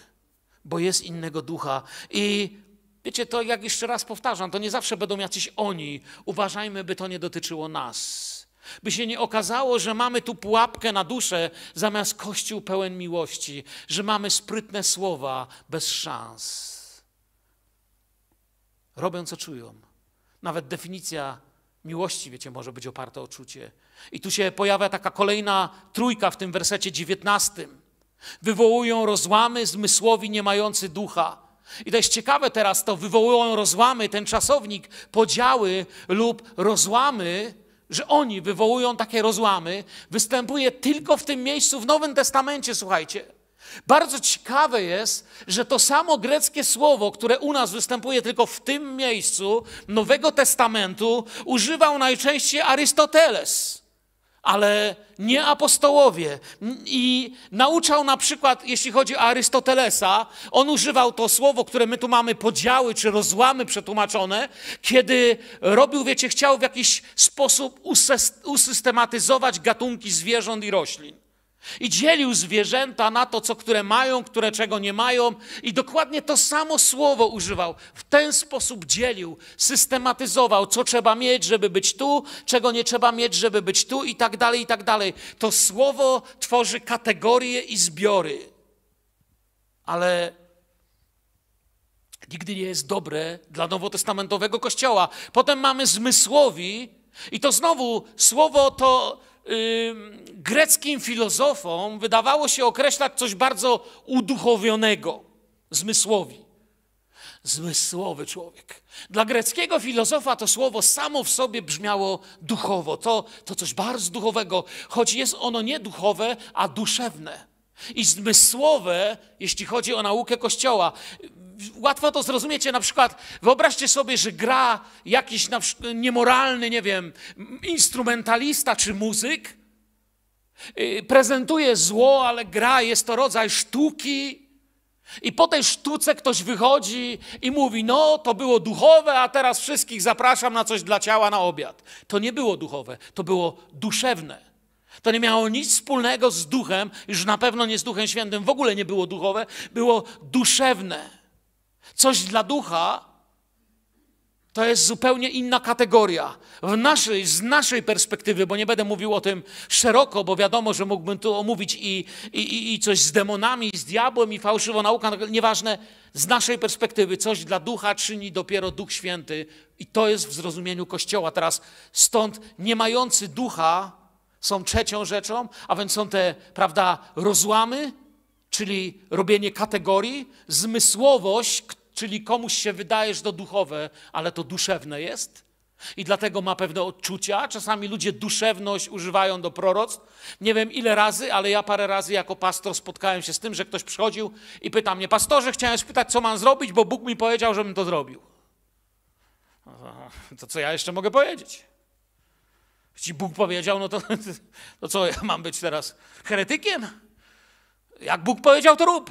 bo jest innego ducha. I Wiecie, to jak jeszcze raz powtarzam, to nie zawsze będą jacyś oni. Uważajmy, by to nie dotyczyło nas. By się nie okazało, że mamy tu pułapkę na duszę zamiast kościół pełen miłości, że mamy sprytne słowa bez szans. Robią co czują. Nawet definicja miłości, wiecie, może być oparta o czucie. I tu się pojawia taka kolejna trójka w tym wersecie dziewiętnastym. Wywołują rozłamy zmysłowi nie mający ducha. I to jest ciekawe teraz, to wywołują rozłamy, ten czasownik, podziały lub rozłamy, że oni wywołują takie rozłamy, występuje tylko w tym miejscu w Nowym Testamencie, słuchajcie. Bardzo ciekawe jest, że to samo greckie słowo, które u nas występuje tylko w tym miejscu Nowego Testamentu, używał najczęściej Arystoteles ale nie apostołowie. I nauczał na przykład, jeśli chodzi o Arystotelesa, on używał to słowo, które my tu mamy podziały czy rozłamy przetłumaczone, kiedy robił, wiecie, chciał w jakiś sposób usystematyzować gatunki zwierząt i roślin. I dzielił zwierzęta na to, co które mają, które czego nie mają, i dokładnie to samo słowo używał. W ten sposób dzielił, systematyzował, co trzeba mieć, żeby być tu, czego nie trzeba mieć, żeby być tu, i tak dalej, i tak dalej. To słowo tworzy kategorie i zbiory, ale nigdy nie jest dobre dla nowotestamentowego kościoła. Potem mamy zmysłowi, i to znowu słowo to greckim filozofom wydawało się określać coś bardzo uduchowionego zmysłowi. Zmysłowy człowiek. Dla greckiego filozofa to słowo samo w sobie brzmiało duchowo. To, to coś bardzo duchowego, choć jest ono nie duchowe, a duszewne i zmysłowe, jeśli chodzi o naukę Kościoła. Łatwo to zrozumiecie, na przykład wyobraźcie sobie, że gra jakiś niemoralny, nie wiem, instrumentalista czy muzyk, y, prezentuje zło, ale gra jest to rodzaj sztuki. I po tej sztuce ktoś wychodzi i mówi: No, to było duchowe, a teraz wszystkich zapraszam na coś dla ciała na obiad. To nie było duchowe, to było duszewne. To nie miało nic wspólnego z duchem, już na pewno nie z duchem świętym, w ogóle nie było duchowe, było duszewne. Coś dla ducha to jest zupełnie inna kategoria. W naszej, z naszej perspektywy, bo nie będę mówił o tym szeroko, bo wiadomo, że mógłbym tu omówić i, i, i coś z demonami, i z diabłem, i fałszywą nauką, nieważne. Z naszej perspektywy coś dla ducha czyni dopiero Duch Święty i to jest w zrozumieniu Kościoła. Teraz stąd nie mający ducha są trzecią rzeczą, a więc są te, prawda, rozłamy, czyli robienie kategorii, zmysłowość, czyli komuś się wydaje, że to duchowe, ale to duszewne jest. I dlatego ma pewne odczucia. Czasami ludzie duszewność używają do proroctw. Nie wiem ile razy, ale ja parę razy jako pastor spotkałem się z tym, że ktoś przychodził i pyta mnie: Pastorze, chciałem spytać, co mam zrobić, bo Bóg mi powiedział, żebym to zrobił. To co ja jeszcze mogę powiedzieć? Ci Bóg powiedział, no to, to co, ja mam być teraz heretykiem? Jak Bóg powiedział, to rób.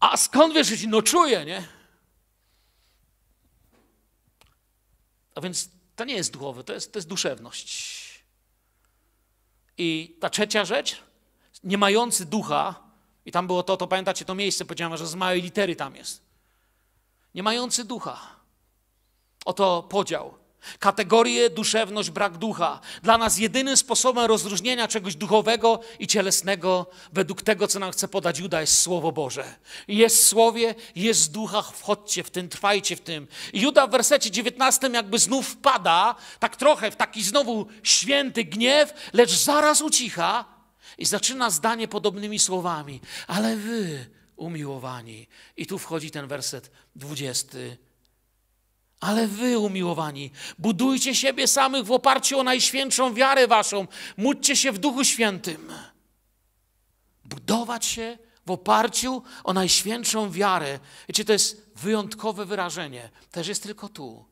A skąd wiesz, że ci no czuję, nie? A więc to nie jest duchowe, to jest, to jest duszewność. I ta trzecia rzecz, nie mający ducha, i tam było to, to pamiętacie to miejsce, powiedziałem, że z małej litery tam jest. Nie mający ducha. Oto podział. Kategorie duszewność, brak ducha. Dla nas jedynym sposobem rozróżnienia czegoś duchowego i cielesnego, według tego, co nam chce podać Juda, jest Słowo Boże. Jest Słowie, jest w duchach, wchodźcie w tym, trwajcie w tym. I Juda w wersecie 19 jakby znów wpada, tak trochę w taki znowu święty gniew, lecz zaraz ucicha i zaczyna zdanie podobnymi słowami. Ale wy, umiłowani. I tu wchodzi ten werset 20. Ale wy, umiłowani, budujcie siebie samych w oparciu o najświętszą wiarę waszą. Módlcie się w Duchu Świętym. Budować się w oparciu o najświętszą wiarę. Wiecie, to jest wyjątkowe wyrażenie. Też jest tylko tu.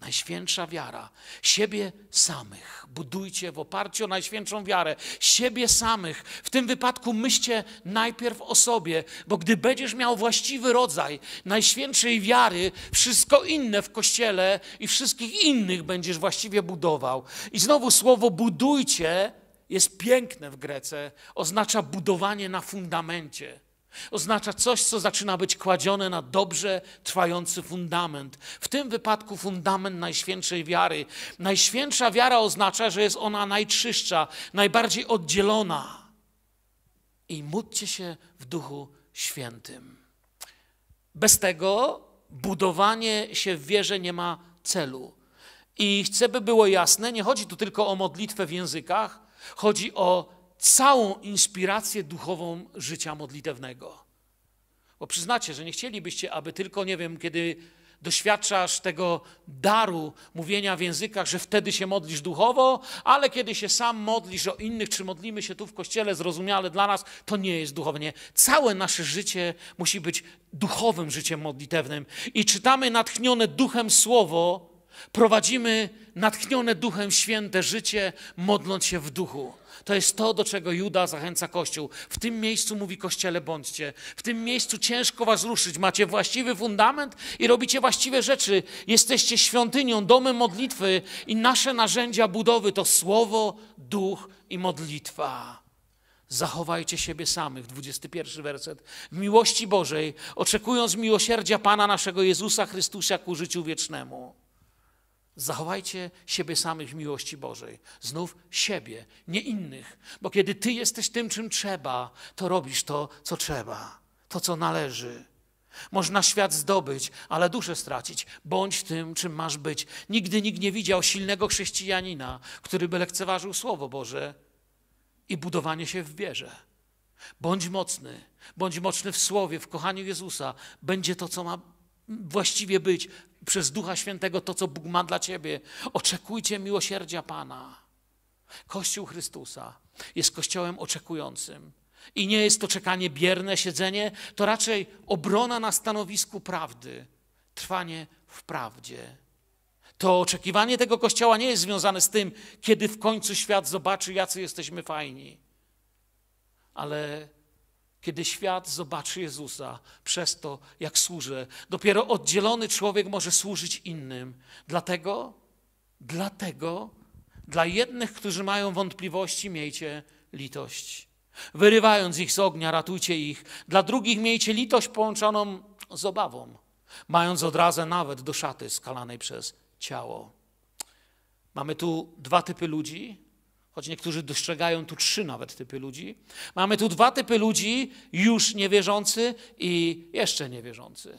Najświętsza wiara. Siebie samych budujcie w oparciu o najświętszą wiarę. Siebie samych. W tym wypadku myślcie najpierw o sobie, bo gdy będziesz miał właściwy rodzaj najświętszej wiary, wszystko inne w kościele i wszystkich innych będziesz właściwie budował. I znowu słowo budujcie jest piękne w Grece, oznacza budowanie na fundamencie. Oznacza coś, co zaczyna być kładzione na dobrze trwający fundament. W tym wypadku fundament najświętszej wiary. Najświętsza wiara oznacza, że jest ona najczystsza, najbardziej oddzielona. I módlcie się w Duchu Świętym. Bez tego budowanie się w wierze nie ma celu. I chcę, by było jasne, nie chodzi tu tylko o modlitwę w językach, chodzi o całą inspirację duchową życia modlitewnego. Bo przyznacie, że nie chcielibyście, aby tylko, nie wiem, kiedy doświadczasz tego daru mówienia w językach, że wtedy się modlisz duchowo, ale kiedy się sam modlisz o innych, czy modlimy się tu w kościele, zrozumiale dla nas, to nie jest duchownie. Całe nasze życie musi być duchowym życiem modlitewnym. I czytamy natchnione duchem słowo, prowadzimy natchnione duchem święte życie, modląc się w duchu. To jest to, do czego Juda zachęca Kościół. W tym miejscu mówi Kościele bądźcie. W tym miejscu ciężko was ruszyć. Macie właściwy fundament i robicie właściwe rzeczy. Jesteście świątynią, domem modlitwy i nasze narzędzia budowy to słowo, duch i modlitwa. Zachowajcie siebie samych, 21 werset. W miłości Bożej, oczekując miłosierdzia Pana naszego Jezusa Chrystusa ku życiu wiecznemu. Zachowajcie siebie samych w miłości Bożej. Znów siebie, nie innych. Bo kiedy ty jesteś tym, czym trzeba, to robisz to, co trzeba, to, co należy. Można świat zdobyć, ale duszę stracić. Bądź tym, czym masz być. Nigdy nikt nie widział silnego chrześcijanina, który by lekceważył Słowo Boże i budowanie się w wierze. Bądź mocny, bądź mocny w Słowie, w kochaniu Jezusa. Będzie to, co ma właściwie być przez Ducha Świętego to, co Bóg ma dla ciebie. Oczekujcie miłosierdzia Pana. Kościół Chrystusa jest kościołem oczekującym. I nie jest to czekanie bierne, siedzenie, to raczej obrona na stanowisku prawdy, trwanie w prawdzie. To oczekiwanie tego kościoła nie jest związane z tym, kiedy w końcu świat zobaczy, jacy jesteśmy fajni, ale kiedy świat zobaczy Jezusa przez to, jak służy. Dopiero oddzielony człowiek może służyć innym. Dlatego, dlatego dla jednych, którzy mają wątpliwości, miejcie litość. Wyrywając ich z ognia, ratujcie ich. Dla drugich miejcie litość połączoną z obawą, mając odrazę nawet do szaty skalanej przez ciało. Mamy tu dwa typy ludzi, choć niektórzy dostrzegają tu trzy nawet typy ludzi. Mamy tu dwa typy ludzi, już niewierzący i jeszcze niewierzący.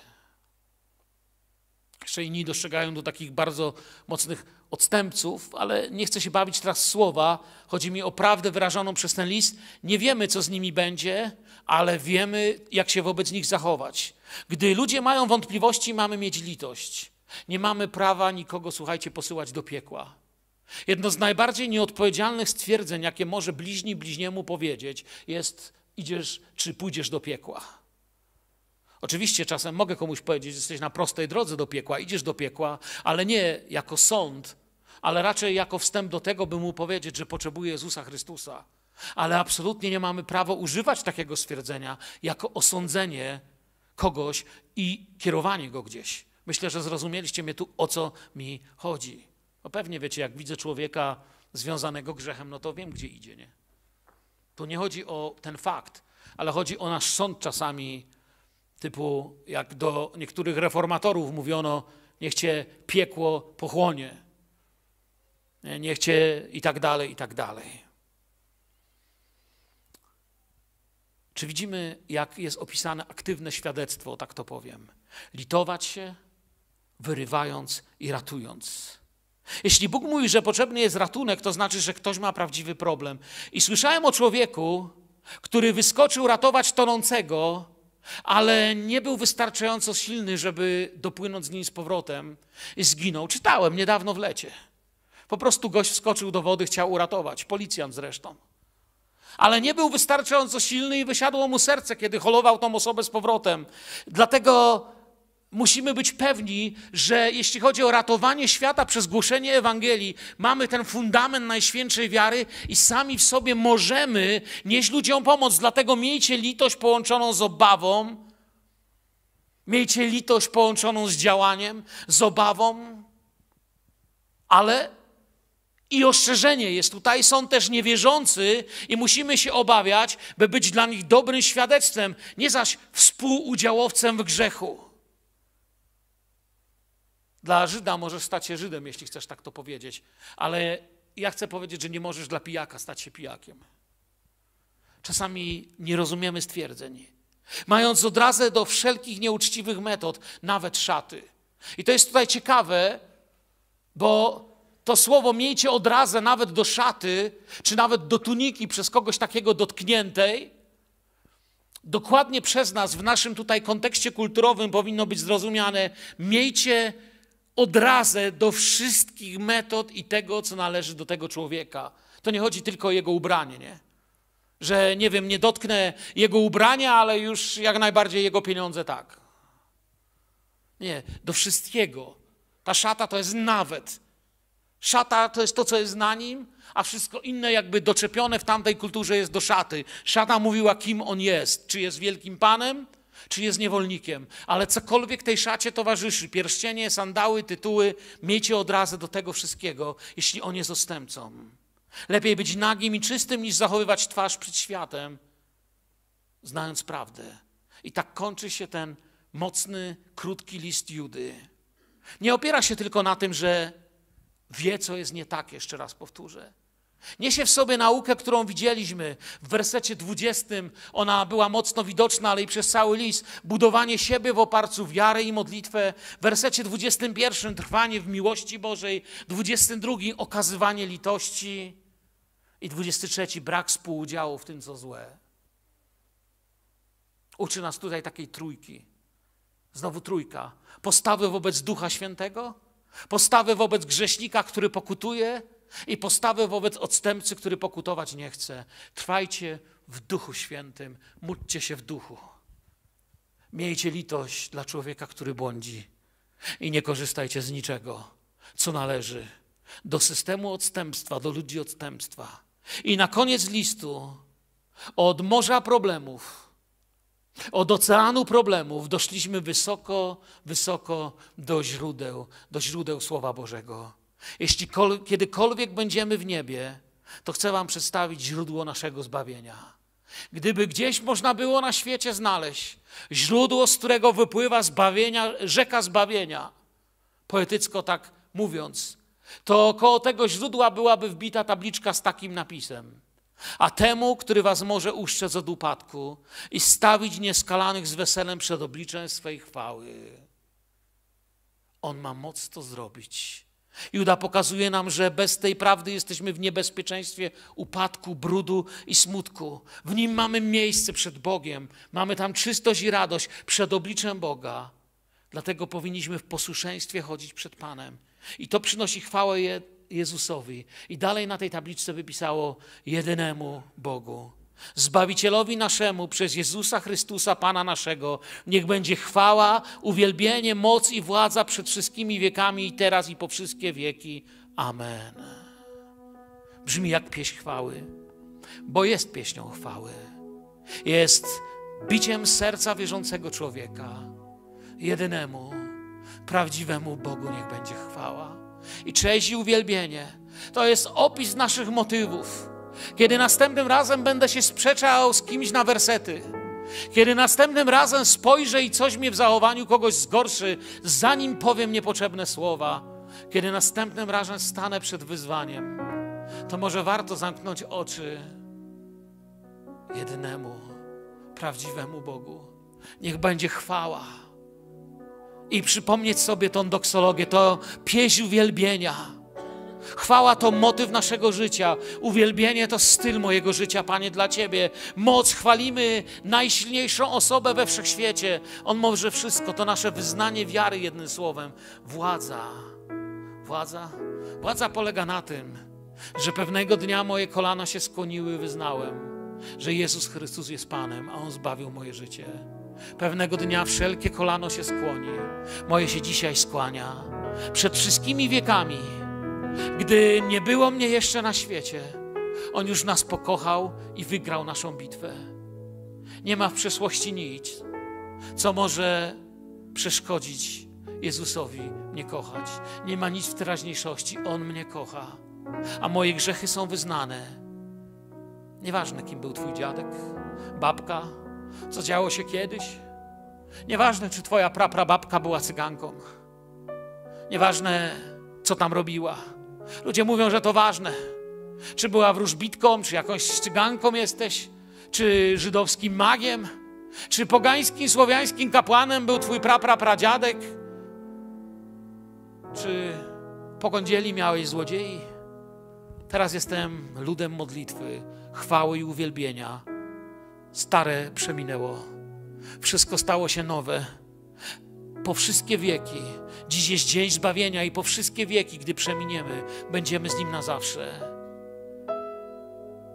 Jeszcze inni dostrzegają do takich bardzo mocnych odstępców, ale nie chcę się bawić teraz słowa. Chodzi mi o prawdę wyrażoną przez ten list. Nie wiemy, co z nimi będzie, ale wiemy, jak się wobec nich zachować. Gdy ludzie mają wątpliwości, mamy mieć litość. Nie mamy prawa nikogo, słuchajcie, posyłać do piekła. Jedno z najbardziej nieodpowiedzialnych stwierdzeń, jakie może bliźni bliźniemu powiedzieć, jest idziesz czy pójdziesz do piekła. Oczywiście czasem mogę komuś powiedzieć, że jesteś na prostej drodze do piekła, idziesz do piekła, ale nie jako sąd, ale raczej jako wstęp do tego, by mu powiedzieć, że potrzebuje Jezusa Chrystusa. Ale absolutnie nie mamy prawa używać takiego stwierdzenia jako osądzenie kogoś i kierowanie go gdzieś. Myślę, że zrozumieliście mnie tu, o co mi chodzi. No pewnie wiecie, jak widzę człowieka związanego grzechem, no to wiem, gdzie idzie, nie? Tu nie chodzi o ten fakt, ale chodzi o nasz sąd czasami, typu jak do niektórych reformatorów mówiono, niech cię piekło pochłonie, niech cię i tak dalej, i tak dalej. Czy widzimy, jak jest opisane aktywne świadectwo, tak to powiem? Litować się, wyrywając i ratując. Jeśli Bóg mówi, że potrzebny jest ratunek, to znaczy, że ktoś ma prawdziwy problem. I słyszałem o człowieku, który wyskoczył ratować tonącego, ale nie był wystarczająco silny, żeby dopłynąć z nim z powrotem. I zginął. Czytałem niedawno w lecie. Po prostu gość wskoczył do wody, chciał uratować. Policjant zresztą. Ale nie był wystarczająco silny i wysiadło mu serce, kiedy holował tą osobę z powrotem. Dlatego musimy być pewni, że jeśli chodzi o ratowanie świata przez głoszenie Ewangelii, mamy ten fundament najświętszej wiary i sami w sobie możemy nieść ludziom pomoc. Dlatego miejcie litość połączoną z obawą, miejcie litość połączoną z działaniem, z obawą, ale i ostrzeżenie jest tutaj, są też niewierzący i musimy się obawiać, by być dla nich dobrym świadectwem, nie zaś współudziałowcem w grzechu. Dla Żyda możesz stać się Żydem, jeśli chcesz tak to powiedzieć, ale ja chcę powiedzieć, że nie możesz dla pijaka stać się pijakiem. Czasami nie rozumiemy stwierdzeń, mając odrazę do wszelkich nieuczciwych metod, nawet szaty. I to jest tutaj ciekawe, bo to słowo miejcie odrazę nawet do szaty, czy nawet do tuniki przez kogoś takiego dotkniętej, dokładnie przez nas w naszym tutaj kontekście kulturowym powinno być zrozumiane miejcie odrazę do wszystkich metod i tego, co należy do tego człowieka. To nie chodzi tylko o jego ubranie, nie? Że nie wiem, nie dotknę jego ubrania, ale już jak najbardziej jego pieniądze tak. Nie, do wszystkiego. Ta szata to jest nawet. Szata to jest to, co jest na nim, a wszystko inne, jakby doczepione w tamtej kulturze, jest do szaty. Szata mówiła, kim on jest. Czy jest wielkim panem, czy jest niewolnikiem, ale cokolwiek tej szacie towarzyszy, pierścienie, sandały, tytuły, miejcie od razu do tego wszystkiego, jeśli on jest ostępcą. Lepiej być nagim i czystym, niż zachowywać twarz przed światem, znając prawdę. I tak kończy się ten mocny, krótki list Judy. Nie opiera się tylko na tym, że wie, co jest nie tak, jeszcze raz powtórzę Niesie w sobie naukę, którą widzieliśmy w wersecie 20. Ona była mocno widoczna, ale i przez cały list. Budowanie siebie w oparciu wiary i modlitwę. W wersecie 21 trwanie w miłości Bożej. 22 okazywanie litości. I 23 brak współudziału w tym, co złe. Uczy nas tutaj takiej trójki. Znowu trójka. Postawy wobec Ducha Świętego, postawy wobec grześnika, który pokutuje i postawę wobec odstępcy, który pokutować nie chce. Trwajcie w Duchu Świętym, módlcie się w Duchu. Miejcie litość dla człowieka, który błądzi i nie korzystajcie z niczego, co należy do systemu odstępstwa, do ludzi odstępstwa. I na koniec listu od morza problemów, od oceanu problemów doszliśmy wysoko, wysoko do źródeł, do źródeł Słowa Bożego. Jeśli kol, kiedykolwiek będziemy w niebie, to chcę Wam przedstawić źródło naszego zbawienia. Gdyby gdzieś można było na świecie znaleźć źródło, z którego wypływa zbawienia, rzeka zbawienia, poetycko tak mówiąc, to koło tego źródła byłaby wbita tabliczka z takim napisem. A temu, który was może uszczec od upadku i stawić nieskalanych z weselem przed obliczem swej chwały, on ma moc to zrobić Juda pokazuje nam, że bez tej prawdy jesteśmy w niebezpieczeństwie upadku, brudu i smutku. W nim mamy miejsce przed Bogiem, mamy tam czystość i radość przed obliczem Boga. Dlatego powinniśmy w posłuszeństwie chodzić przed Panem. I to przynosi chwałę Jezusowi. I dalej na tej tabliczce wypisało jedynemu Bogu. Zbawicielowi naszemu przez Jezusa Chrystusa, Pana naszego, niech będzie chwała, uwielbienie, moc i władza przed wszystkimi wiekami i teraz i po wszystkie wieki. Amen. Brzmi jak pieśń chwały, bo jest pieśnią chwały. Jest biciem serca wierzącego człowieka. Jedynemu, prawdziwemu Bogu niech będzie chwała. I cześć i uwielbienie to jest opis naszych motywów kiedy następnym razem będę się sprzeczał z kimś na wersety, kiedy następnym razem spojrzę i coś mnie w zachowaniu kogoś zgorszy, zanim powiem niepotrzebne słowa, kiedy następnym razem stanę przed wyzwaniem, to może warto zamknąć oczy jednemu, prawdziwemu Bogu. Niech będzie chwała. I przypomnieć sobie tą doksologię, to pieśń uwielbienia Chwała to motyw naszego życia. Uwielbienie to styl mojego życia, Panie, dla Ciebie. Moc chwalimy najsilniejszą osobę we wszechświecie. On może wszystko. To nasze wyznanie wiary, jednym słowem. Władza. Władza? Władza polega na tym, że pewnego dnia moje kolana się skłoniły, wyznałem, że Jezus Chrystus jest Panem, a On zbawił moje życie. Pewnego dnia wszelkie kolano się skłoni. Moje się dzisiaj skłania. Przed wszystkimi wiekami gdy nie było mnie jeszcze na świecie, On już nas pokochał i wygrał naszą bitwę. Nie ma w przeszłości nic, co może przeszkodzić Jezusowi mnie kochać. Nie ma nic w teraźniejszości. On mnie kocha, a moje grzechy są wyznane. Nieważne, kim był Twój dziadek, babka, co działo się kiedyś. Nieważne, czy Twoja praprababka była cyganką. Nieważne, co tam robiła. Ludzie mówią, że to ważne. Czy była wróżbitką, czy jakąś cyganką jesteś, czy żydowskim magiem, czy pogańskim, słowiańskim kapłanem był twój pradziadek, czy po kądzieli miałeś złodziei. Teraz jestem ludem modlitwy, chwały i uwielbienia. Stare przeminęło, wszystko stało się nowe. Po wszystkie wieki Dziś jest dzień zbawienia i po wszystkie wieki, gdy przeminiemy, będziemy z Nim na zawsze.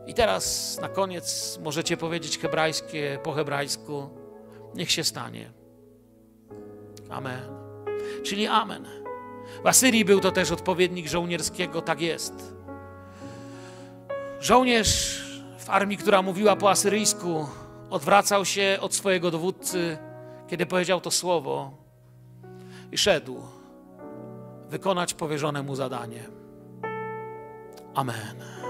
I teraz na koniec możecie powiedzieć hebrajskie po hebrajsku. Niech się stanie. Amen. Czyli amen. W Asyrii był to też odpowiednik żołnierskiego, tak jest. Żołnierz w armii, która mówiła po asyryjsku, odwracał się od swojego dowódcy, kiedy powiedział to słowo, i szedł wykonać powierzone mu zadanie. Amen.